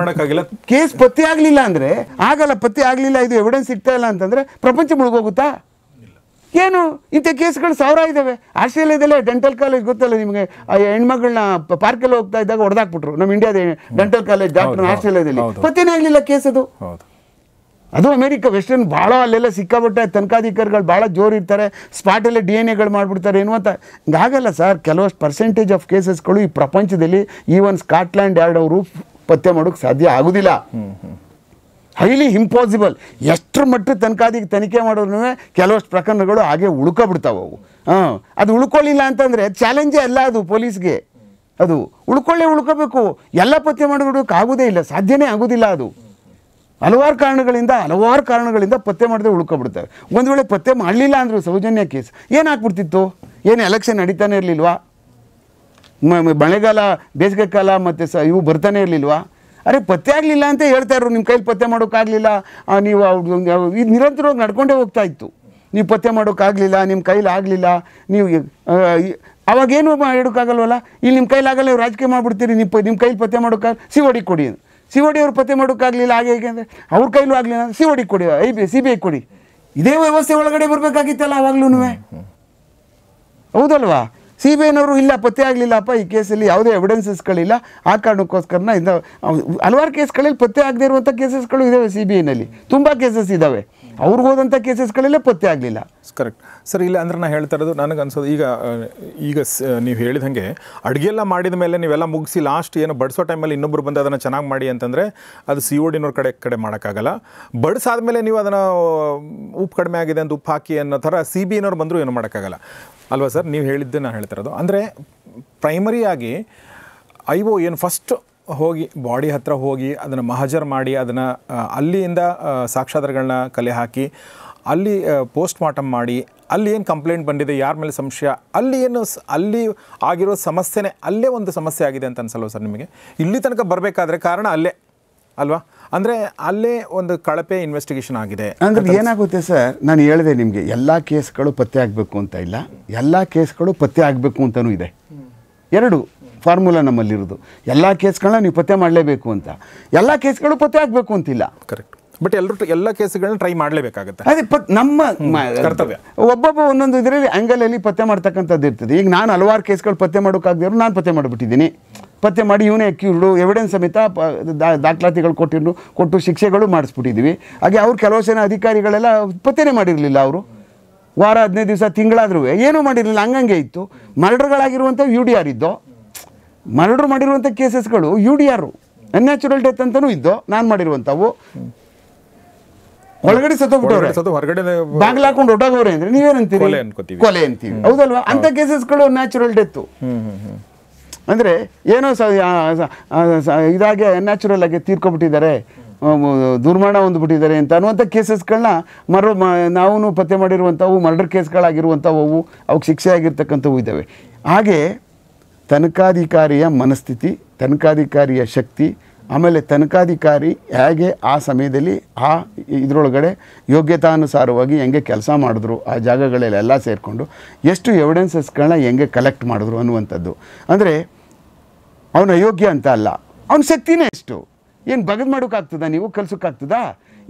ಮಾಡೋಕ್ಕಾಗಿಲ್ಲ ಕೇಸ್ ಪತ್ತೆ ಆಗಲಿಲ್ಲ ಅಂದರೆ ಆಗಲ್ಲ ಪತ್ತೆ ಆಗಲಿಲ್ಲ ಇದು ಎವಿಡೆನ್ಸ್ ಸಿಗ್ತಾ ಇಲ್ಲ ಅಂತಂದರೆ ಪ್ರಪಂಚ ಮುಳುಗೋಗುತ್ತಾ ಏನು ಇಂಥ ಕೇಸ್ಗಳು ಸಾವಿರ ಇದ್ದಾವೆ ಆಸ್ಟ್ರೇಲಿಯಾದಲ್ಲೇ ಡೆಂಟಲ್ ಕಾಲೇಜ್ ಗೊತ್ತಲ್ಲ ನಿಮಗೆ ಆ ಹೆಣ್ಮಗಳನ್ನ ಪಾರ್ಕಲ್ಲಿ ಹೋಗ್ತಾ ಇದ್ದಾಗ ಹೊಡೆದಾಕ್ಬಿಟ್ರು ನಮ್ಮ ಇಂಡಿಯಾದ ಡೆಂಟಲ್ ಕಾಲೇಜ್ ಡಾಕ್ಟರ್ ಆಸ್ಟ್ರೇಲಿಯಾದಲ್ಲಿ ಪತ್ತೆನೇ ಆಗಲಿಲ್ಲ ಕೇಸ್ ಅದು ಅದು ಅಮೆರಿಕ ವೆಸ್ಟರ್ನ್ ಭಾಳ ಅಲ್ಲೆಲ್ಲ ಸಿಕ್ಕಾಬಿಟ್ಟೆ ತನಿಖಾಧಿಕಾರಿಗಳು ಭಾಳ ಜೋರು ಇರ್ತಾರೆ ಸ್ಪಾಟಲ್ಲೇ ಡಿ ಎನ್ ಎಗಳು ಮಾಡಿಬಿಡ್ತಾರೆ ಏನು ಅಂತ ಆಗಲ್ಲ ಸರ್ ಕೆಲವಷ್ಟು ಪರ್ಸೆಂಟೇಜ್ ಆಫ್ ಕೇಸಸ್ಗಳು ಈ ಪ್ರಪಂಚದಲ್ಲಿ ಈವನ್ ಸ್ಕಾಟ್ಲ್ಯಾಂಡ್ ಯಾರ್ಡ್ ಅವರು ಪತ್ತೆ ಮಾಡೋಕ್ಕೆ ಸಾಧ್ಯ ಆಗೋದಿಲ್ಲ ಹೈಲಿ ಇಂಪಾಸಿಬಲ್ ಎಷ್ಟರ ಮಟ್ಟ ತನಕಾದಿಗೆ ತನಿಖೆ ಮಾಡೋದ್ರೂ ಕೆಲವಷ್ಟು ಪ್ರಕರಣಗಳು ಹಾಗೆ ಉಳ್ಕೊಬಿಡ್ತಾವೆ ಅವು ಹಾಂ ಅದು ಉಳ್ಕೊಳ್ಳಿಲ್ಲ ಅಂತಂದರೆ ಚಾಲೆಂಜೇ ಅಲ್ಲ ಅದು ಪೊಲೀಸ್ಗೆ ಅದು ಉಳ್ಕೊಳ್ಳೇ ಉಳ್ಕೋಬೇಕು ಎಲ್ಲ ಪತ್ತೆ ಮಾಡಿಬಿಡೋಕೆ ಆಗೋದೇ ಇಲ್ಲ ಸಾಧ್ಯನೇ ಆಗೋದಿಲ್ಲ ಅದು ಹಲವಾರು ಕಾರಣಗಳಿಂದ ಹಲವಾರು ಕಾರಣಗಳಿಂದ ಪತ್ತೆ ಮಾಡದೆ ಉಳ್ಕೊಬಿಡ್ತಾರೆ ಒಂದು ವೇಳೆ ಪತ್ತೆ ಮಾಡಲಿಲ್ಲ ಅಂದರು ಸೌಜನ್ಯ ಕೇಸ್ ಏನು ಹಾಕ್ಬಿಡ್ತಿತ್ತು ಏನು ಎಲೆಕ್ಷನ್ ನಡೀತಾನೆ ಇರಲಿಲ್ವಾ ಮಳೆಗಾಲ ಬೇಸಿಗೆ ಕಾಲ ಮತ್ತು ಸ ಇವು ಬರ್ತಾನೆ ಇರಲಿಲ್ವಾ ಅರೆ ಪತ್ತೆ ಆಗಲಿಲ್ಲ ಅಂತ ಹೇಳ್ತಾ ಇದ್ರು ನಿಮ್ಮ ಕೈಲಿ ಪತ್ತೆ ಮಾಡೋಕ್ಕಾಗಲಿಲ್ಲ ನೀವು ಇದು ನಿರಂತರವಾಗಿ ನಡ್ಕೊಂಡೇ ಹೋಗ್ತಾ ಇತ್ತು ನೀವು ಪತ್ತೆ ಮಾಡೋಕ್ಕಾಗಲಿಲ್ಲ ನಿಮ್ಮ ಕೈಲಿ ಆಗಲಿಲ್ಲ ನೀವು ಅವಾಗೇನು ಹೇಳೋಕ್ಕಾಗಲ್ವಲ್ಲ ಇಲ್ಲಿ ನಿಮ್ಮ ಕೈಲಾಗಲ್ಲ ನೀವು ರಾಜಕೀಯ ಮಾಡಿಬಿಡ್ತೀರಿ ನಿಮ್ಮ ನಿಮ್ಮ ಕೈಲಿ ಪತ್ತೆ ಮಾಡೋಕ್ಕಾಗ ಸಿವಡಿ ಕೊಡಿ ಸಿವಡಿ ಅವ್ರು ಪತ್ತೆ ಮಾಡೋಕ್ಕಾಗಲಿಲ್ಲ ಹಾಗೆ ಹೇಗೆ ಅಂದರೆ ಅವ್ರ ಕೈಲೂ ಆಗಲಿಲ್ಲ ಸಿವಡಿ ಕೊಡಿ I B C B I ಕೊಡಿ ಇದೇ ವ್ಯವಸ್ಥೆ ಒಳಗಡೆ ಬರಬೇಕಾಗಿತ್ತಲ್ಲ ಆವಾಗಲೂ ಹೌದಲ್ವಾ ಸಿ ಬಿ ಐನವರು ಇಲ್ಲ ಪತ್ತೆ ಆಗಲಿಲ್ಲಪ್ಪ ಈ ಕೇಸಲ್ಲಿ ಯಾವುದೇ ಎವಿಡೆನ್ಸಸ್ಗಳಿಲ್ಲ ಆ ಕಾರಣಕ್ಕೋಸ್ಕರನ ಇಂದು ಹಲವಾರು ಕೇಸ್ಗಳಲ್ಲಿ ಪತ್ತೆ ಆಗದೇ ಇರುವಂಥ ಕೇಸಸ್ಗಳು ಇದ್ದಾವೆ ಸಿ ಬಿ ಐನಲ್ಲಿ ತುಂಬ ಕೇಸಸ್ ಇದ್ದಾವೆ ಅವ್ರಿಗೆ ಹೋದಂಥ ಕೇಸಸ್ಗಳಲ್ಲೇ ಪತ್ತೆ ಆಗಲಿಲ್ಲ ಕರೆಕ್ಟ್ ಸರ್ ಇಲ್ಲ ಅಂದ್ರೆ ನಾನು ಹೇಳ್ತಾ ಇರೋದು ನನಗೆ ಅನ್ಸೋದು ಈಗ ಈಗ ನೀವು ಹೇಳಿದಂಗೆ ಅಡುಗೆಲ್ಲ ಮಾಡಿದ ಮೇಲೆ ನೀವೆಲ್ಲ ಮುಗಿಸಿ ಲಾಸ್ಟ್ ಏನು ಬಡಿಸೋ ಟೈಮಲ್ಲಿ ಇನ್ನೊಬ್ಬರು ಬಂದು ಅದನ್ನು ಚೆನ್ನಾಗಿ ಮಾಡಿ ಅಂತಂದರೆ ಅದು ಸಿ ಒ ಡಿನವ್ರ ಕಡೆ ಕಡೆ ಮಾಡೋಕ್ಕಾಗಲ್ಲ ಬಡಿಸಾದ ನೀವು ಅದನ್ನು ಉಪ್ಪು ಕಡಿಮೆ ಆಗಿದೆ ಅಂತ ಉಪ್ಪು ಹಾಕಿ ಅನ್ನೋ ಥರ ಸಿ ಬಿ ಏನವ್ರು ಬಂದರೂ ಏನು ಮಾಡೋಕ್ಕಾಗಲ್ಲ ಅಲ್ವಾ ಸರ್ ನೀವು ಹೇಳಿದ್ದೆ ನಾನು ಹೇಳ್ತಾ ಇರೋದು ಅಂದರೆ ಪ್ರೈಮರಿಯಾಗಿ ಐ ಒ ಏನು ಫಸ್ಟ್ ಹೋಗಿ ಬಾಡಿ ಹತ್ತಿರ ಹೋಗಿ ಅದನ್ನು ಮಹಜರ್ ಮಾಡಿ ಅದನ್ನು ಅಲ್ಲಿಯಿಂದ ಸಾಕ್ಷಾತ್ಗಳನ್ನ ಕಲೆ ಹಾಕಿ ಅಲ್ಲಿ ಪೋಸ್ಟ್ ಮಾರ್ಟಮ್ ಮಾಡಿ ಅಲ್ಲಿ ಏನು ಕಂಪ್ಲೇಂಟ್ ಬಂದಿದೆ ಯಾರ ಮೇಲೆ ಸಂಶಯ ಅಲ್ಲಿ ಏನು ಅಲ್ಲಿ ಆಗಿರೋ ಸಮಸ್ಯೆನೇ ಅಲ್ಲೇ ಒಂದು ಸಮಸ್ಯೆ ಆಗಿದೆ ಅಂತ ಅನ್ಸಲ್ವ ಸರ್ ನಿಮಗೆ ಇಲ್ಲಿ ತನಕ ಬರಬೇಕಾದ್ರೆ ಕಾರಣ ಅಲ್ಲೇ ಅಲ್ವಾ ಅಂದರೆ ಅಲ್ಲೇ ಒಂದು ಕಳಪೆ ಇನ್ವೆಸ್ಟಿಗೇಷನ್ ಆಗಿದೆ ಅಂದರೆ ಏನಾಗುತ್ತೆ ಸರ್ ನಾನು ಹೇಳಿದೆ ನಿಮಗೆ ಎಲ್ಲ ಕೇಸ್ಗಳು ಪತ್ತೆ ಆಗಬೇಕು ಅಂತ ಇಲ್ಲ ಎಲ್ಲ ಕೇಸ್ಗಳು ಪತ್ತೆ ಆಗಬೇಕು ಅಂತಲೂ ಇದೆ ಎರಡು ಫಾರ್ಮುಲಾ ನಮ್ಮಲ್ಲಿರೋದು ಎಲ್ಲ ಕೇಸ್ಗಳನ್ನ ನೀವು ಪತ್ತೆ ಮಾಡಲೇಬೇಕು ಅಂತ ಎಲ್ಲ ಕೇಸ್ಗಳು ಪತ್ತೆ ಆಗಬೇಕು ಅಂತಿಲ್ಲ ಕರೆಕ್ಟ್ ಬಟ್ ಎಲ್ಲರೂ ಎಲ್ಲ ಕೇಸ್ಗಳನ್ನ ಟ್ರೈ ಮಾಡಲೇಬೇಕಾಗುತ್ತೆ ಅದೇ ಪತ್ ನಮ್ಮ ಕರ್ತವ್ಯ ಒಬ್ಬೊಬ್ಬ ಒಂದೊಂದು ಇದರಲ್ಲಿ ಆ್ಯಂಗಲಲ್ಲಿ ಪತ್ತೆ ಮಾಡ್ತಕ್ಕಂಥದ್ದು ಇರ್ತದೆ ಈಗ ನಾನು ಹಲವಾರು ಕೇಸ್ಗಳು ಪತ್ತೆ ಮಾಡೋಕ್ಕಾಗದಿರೋ ನಾನು ಪತ್ತೆ ಮಾಡಿಬಿಟ್ಟಿದ್ದೀನಿ ಪತ್ತೆ ಮಾಡಿ ಇವನೇ ಅಕ್ಯೂರ್ಡು ಎವಿಡೆನ್ಸ್ ಸಮೇತ ದಾಖಲಾತಿಗಳು ಕೊಟ್ಟಿದ್ರು ಕೊಟ್ಟು ಶಿಕ್ಷೆಗಳು ಮಾಡಿಸ್ಬಿಟ್ಟಿದ್ದೀವಿ ಹಾಗೆ ಅವ್ರು ಕೆಲವು ಜನ ಅಧಿಕಾರಿಗಳೆಲ್ಲ ಪತ್ತೆನೇ ಮಾಡಿರಲಿಲ್ಲ ಅವರು ವಾರ ಹದಿನೈದು ದಿವಸ ತಿಂಗಳಾದ್ರೂ ಏನೂ ಮಾಡಿರಲಿಲ್ಲ ಹಂಗಂಗೆ ಇತ್ತು ಮರ್ಡರ್ಗಳಾಗಿರುವಂಥ ಯು ಡಿ ಆರ್ ಇದ್ದೋ ಮರ್ಡರ್ ಮಾಡಿರುವಂಥ ಕೇಸಸ್ಗಳು U D R unnatural death ಅಂತಲೂ ಇದ್ದು ನಾನು ಮಾಡಿರುವಂಥವು ಒಳಗಡೆ ಸತ್ತೋಗ್ಬಿಟ್ಟವ್ರೆ ಹೊರಗಡೆ ಹಾಕೊಂಡು ಒಟ್ಟಾಗವ್ರೆ ಅಂದ್ರೆ ನೀವೇನಂತೀರಿ ಕೊಲೆ ಅಂತೀವಿ ಹೌದಲ್ವಾ ಅಂತ ಕೇಸಸ್ಗಳು ನ್ಯಾಚುರಲ್ ಡೆತ್ತು ಅಂದ್ರೆ ಏನೋ ಇದಾಗೆ ನ್ಯಾಚುರಲ್ ಆಗಿ ತೀರ್ಕೊಂಡ್ಬಿಟ್ಟಿದ್ದಾರೆ ದುರ್ಮರಣ ಹೊಂದ್ಬಿಟ್ಟಿದ್ದಾರೆ ಅಂತ ಅನ್ನುವಂಥ ಕೇಸಸ್ಗಳನ್ನ ಮರ ನಾವು ಪತ್ತೆ ಮಾಡಿರುವಂಥವು ಮರ್ಡರ್ ಕೇಸ್ಗಳಾಗಿರುವಂಥವು ಅವಕ್ಕೆ ಶಿಕ್ಷೆ ಆಗಿರ್ತಕ್ಕಂಥವು ಇದ್ದಾವೆ ಹಾಗೆ ತನಕಾಧಿಕಾರಿಯ ಮನಸ್ಥಿತಿ ತನಕಾಧಿಕಾರಿಯ ಶಕ್ತಿ ಆಮೇಲೆ ತನಕಾಧಿಕಾರಿ ಹೇಗೆ ಆ ಸಮಯದಲ್ಲಿ ಆ ಇದರೊಳಗಡೆ ಯೋಗ್ಯತಾನುಸಾರವಾಗಿ ಹೆಂಗೆ ಕೆಲಸ ಮಾಡಿದ್ರು ಆ ಜಾಗಗಳಲ್ಲೆಲ್ಲ ಸೇರಿಕೊಂಡು ಎಷ್ಟು ಎವಿಡೆನ್ಸಸ್ಗಳನ್ನ ಹೆಂಗೆ ಕಲೆಕ್ಟ್ ಮಾಡಿದ್ರು ಅನ್ನುವಂಥದ್ದು ಅಂದರೆ ಅವನು ಅಯೋಗ್ಯ ಅಂತ ಅಲ್ಲ ಅವನ ಶಕ್ತಿನೇ ಎಷ್ಟು ಏನು ಬಗೆದು ಮಾಡೋಕ್ಕಾಗ್ತದ ನೀವು ಕಲ್ಸೋಕ್ಕಾಗ್ತದಾ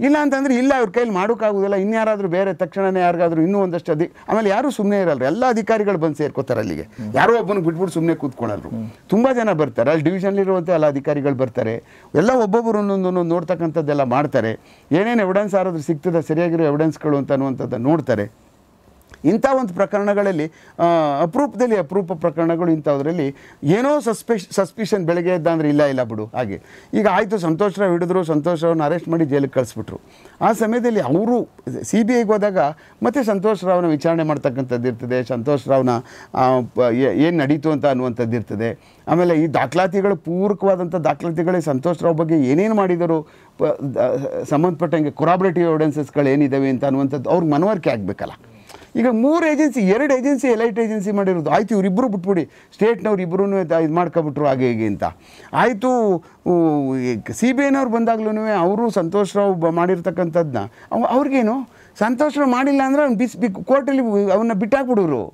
ಇಲ್ಲ ಅಂತಂದರೆ ಇಲ್ಲ ಅವ್ರ ಕೈಲಿ ಮಾಡೋಕ್ಕಾಗೋದಿಲ್ಲ ಇನ್ಯಾರಾದರೂ ಬೇರೆ ತಕ್ಷಣನೇ ಯಾರಿಗಾದರೂ ಇನ್ನೂ ಒಂದಷ್ಟು ಅದಿ ಆಮೇಲೆ ಯಾರೂ ಸುಮ್ಮನೆ ಇರಲ್ಲ ಎಲ್ಲ ಅಧಿಕಾರಿಗಳು ಬಂದು ಸೇರ್ಕೋತಾರೆ ಅಲ್ಲಿಗೆ ಯಾರೋ ಒಬ್ಬನಿಗೆ ಬಿಟ್ಬಿಟ್ಟು ಸುಮ್ಮನೆ ಕೂತ್ಕೊಳ್ಳಲ್ರು ತುಂಬ ಜನ ಬರ್ತಾರೆ ಅಲ್ಲಿ ಡಿವಿಷನ್ಲಿರುವಂಥ ಎಲ್ಲ ಅಧಿಕಾರಿಗಳು ಬರ್ತಾರೆ ಎಲ್ಲ ಒಬ್ಬೊಬ್ಬರು ಒಂದೊಂದೊಂದು ನೋಡ್ತಕ್ಕಂಥದ್ದೆಲ್ಲ ಮಾಡ್ತಾರೆ ಏನೇನು ಎವಿಡೆನ್ಸ್ ಆರಾದರೂ ಸಿಗ್ತದೆ ಸರಿಯಾಗಿರೋ ಎವಿಡೆನ್ಸ್ಗಳು ಅಂತ ಅನ್ನುವಂಥದ್ದು ನೋಡ್ತಾರೆ ಇಂಥ ಒಂದು ಪ್ರಕರಣಗಳಲ್ಲಿ ಅಪರೂಪದಲ್ಲಿ ಅಪರೂಪ ಪ್ರಕರಣಗಳು ಇಂಥದ್ರಲ್ಲಿ ಏನೋ ಸಸ್ಪೆಷ್ ಸಸ್ಪೆಷನ್ ಬೆಳಗ್ಗೆ ಎದ್ದ ಅಂದರೆ ಇಲ್ಲ ಇಲ್ಲ ಬಿಡು ಹಾಗೆ ಈಗ ಆಯಿತು ಸಂತೋಷರಾವ್ ಹಿಡಿದ್ರು ಸಂತೋಷರಾವ್ನ ಅರೆಸ್ಟ್ ಮಾಡಿ ಜೈಲಿಗೆ ಕಳಿಸ್ಬಿಟ್ರು ಆ ಸಮಯದಲ್ಲಿ ಅವರು ಸಿ ಬಿ ಐಗೆ ಹೋದಾಗ ಮತ್ತೆ ಸಂತೋಷರಾವ್ನ ವಿಚಾರಣೆ ಮಾಡ್ತಕ್ಕಂಥದ್ದು ಇರ್ತದೆ ರಾವ್ನ ಏನು ನಡೀತು ಅಂತ ಅನ್ನುವಂಥದ್ದು ಇರ್ತದೆ ಆಮೇಲೆ ಈ ದಾಖಲಾತಿಗಳು ಪೂರಕವಾದಂಥ ದಾಖಲಾತಿಗಳೇ ಸಂತೋಷರಾವ್ ಬಗ್ಗೆ ಏನೇನು ಮಾಡಿದರು ಸಂಬಂಧಪಟ್ಟಂಗೆ ಕೊರಾಬ್ರೇಟಿವ್ ಎವಿಡೆನ್ಸಸ್ಗಳು ಏನಿದ್ದಾವೆ ಅಂತ ಅನ್ನುವಂಥದ್ದು ಅವ್ರಿಗೆ ಮನವರಿಕೆ ಆಗಬೇಕಲ್ಲ ಈಗ ಮೂರು ಏಜೆನ್ಸಿ ಎರಡು ಏಜೆನ್ಸಿ ಎಲೈಟ್ ಏಜೆನ್ಸಿ ಮಾಡಿರೋದು ಆಯಿತು ಇವರಿಬ್ಬರು ಬಿಟ್ಬಿಡಿ ಸ್ಟೇಟ್ನವ್ರು ಇಬ್ಬರೂ ಇದು ಮಾಡ್ಕೊಬಿಟ್ರು ಹಾಗೆ ಹೀಗೆ ಅಂತ ಆಯಿತು ಸಿ ಬಿ ಐನವ್ರು ಬಂದಾಗ್ಲೂ ಅವರು ಸಂತೋಷ್ ರಾವ್ ಮಾಡಿರ್ತಕ್ಕಂಥದ್ದನ್ನ ಅವ ಅವ್ರಿಗೇನು ಸಂತೋಷ ಮಾಡಿಲ್ಲ ಅಂದರೆ ಅವ್ನು ಬಿಸಿ ಬಿ ಕೋರ್ಟಲ್ಲಿ ಅವನ್ನ ಬಿಟ್ಟಾಕ್ಬಿಡೋರು